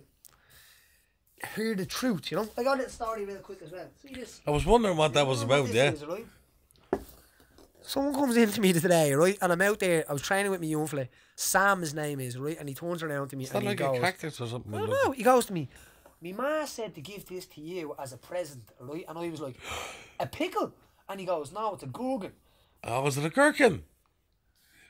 hear the truth. You know, I got a story real quick as well. See this? I was wondering what that was about. Yeah. Is, right? Someone comes in to me today, right? And I'm out there. I was training with my young fella. Sam's name is right, and he turns around to me. Is and that like goes, a cactus or something? I don't know. He goes to me my ma said to give this to you as a present, right? And I was like, [gasps] a pickle? And he goes, no, it's a gorgon. Oh, was it a gherkin?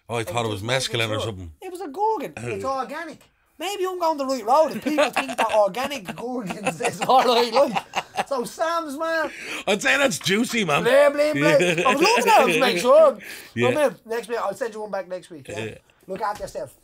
Oh, I thought it was, it was mescaline sure. or something. It was a gorgon. it's organic. Maybe I'm going the right road if people think that organic [laughs] gorgons is all I like. So Sam's man. I'd say that's juicy, man. Blah, blah, blah. I was [laughs] looking at it to make sure. Yeah. Well, next week, I'll send you one back next week. Yeah? Look after yourself.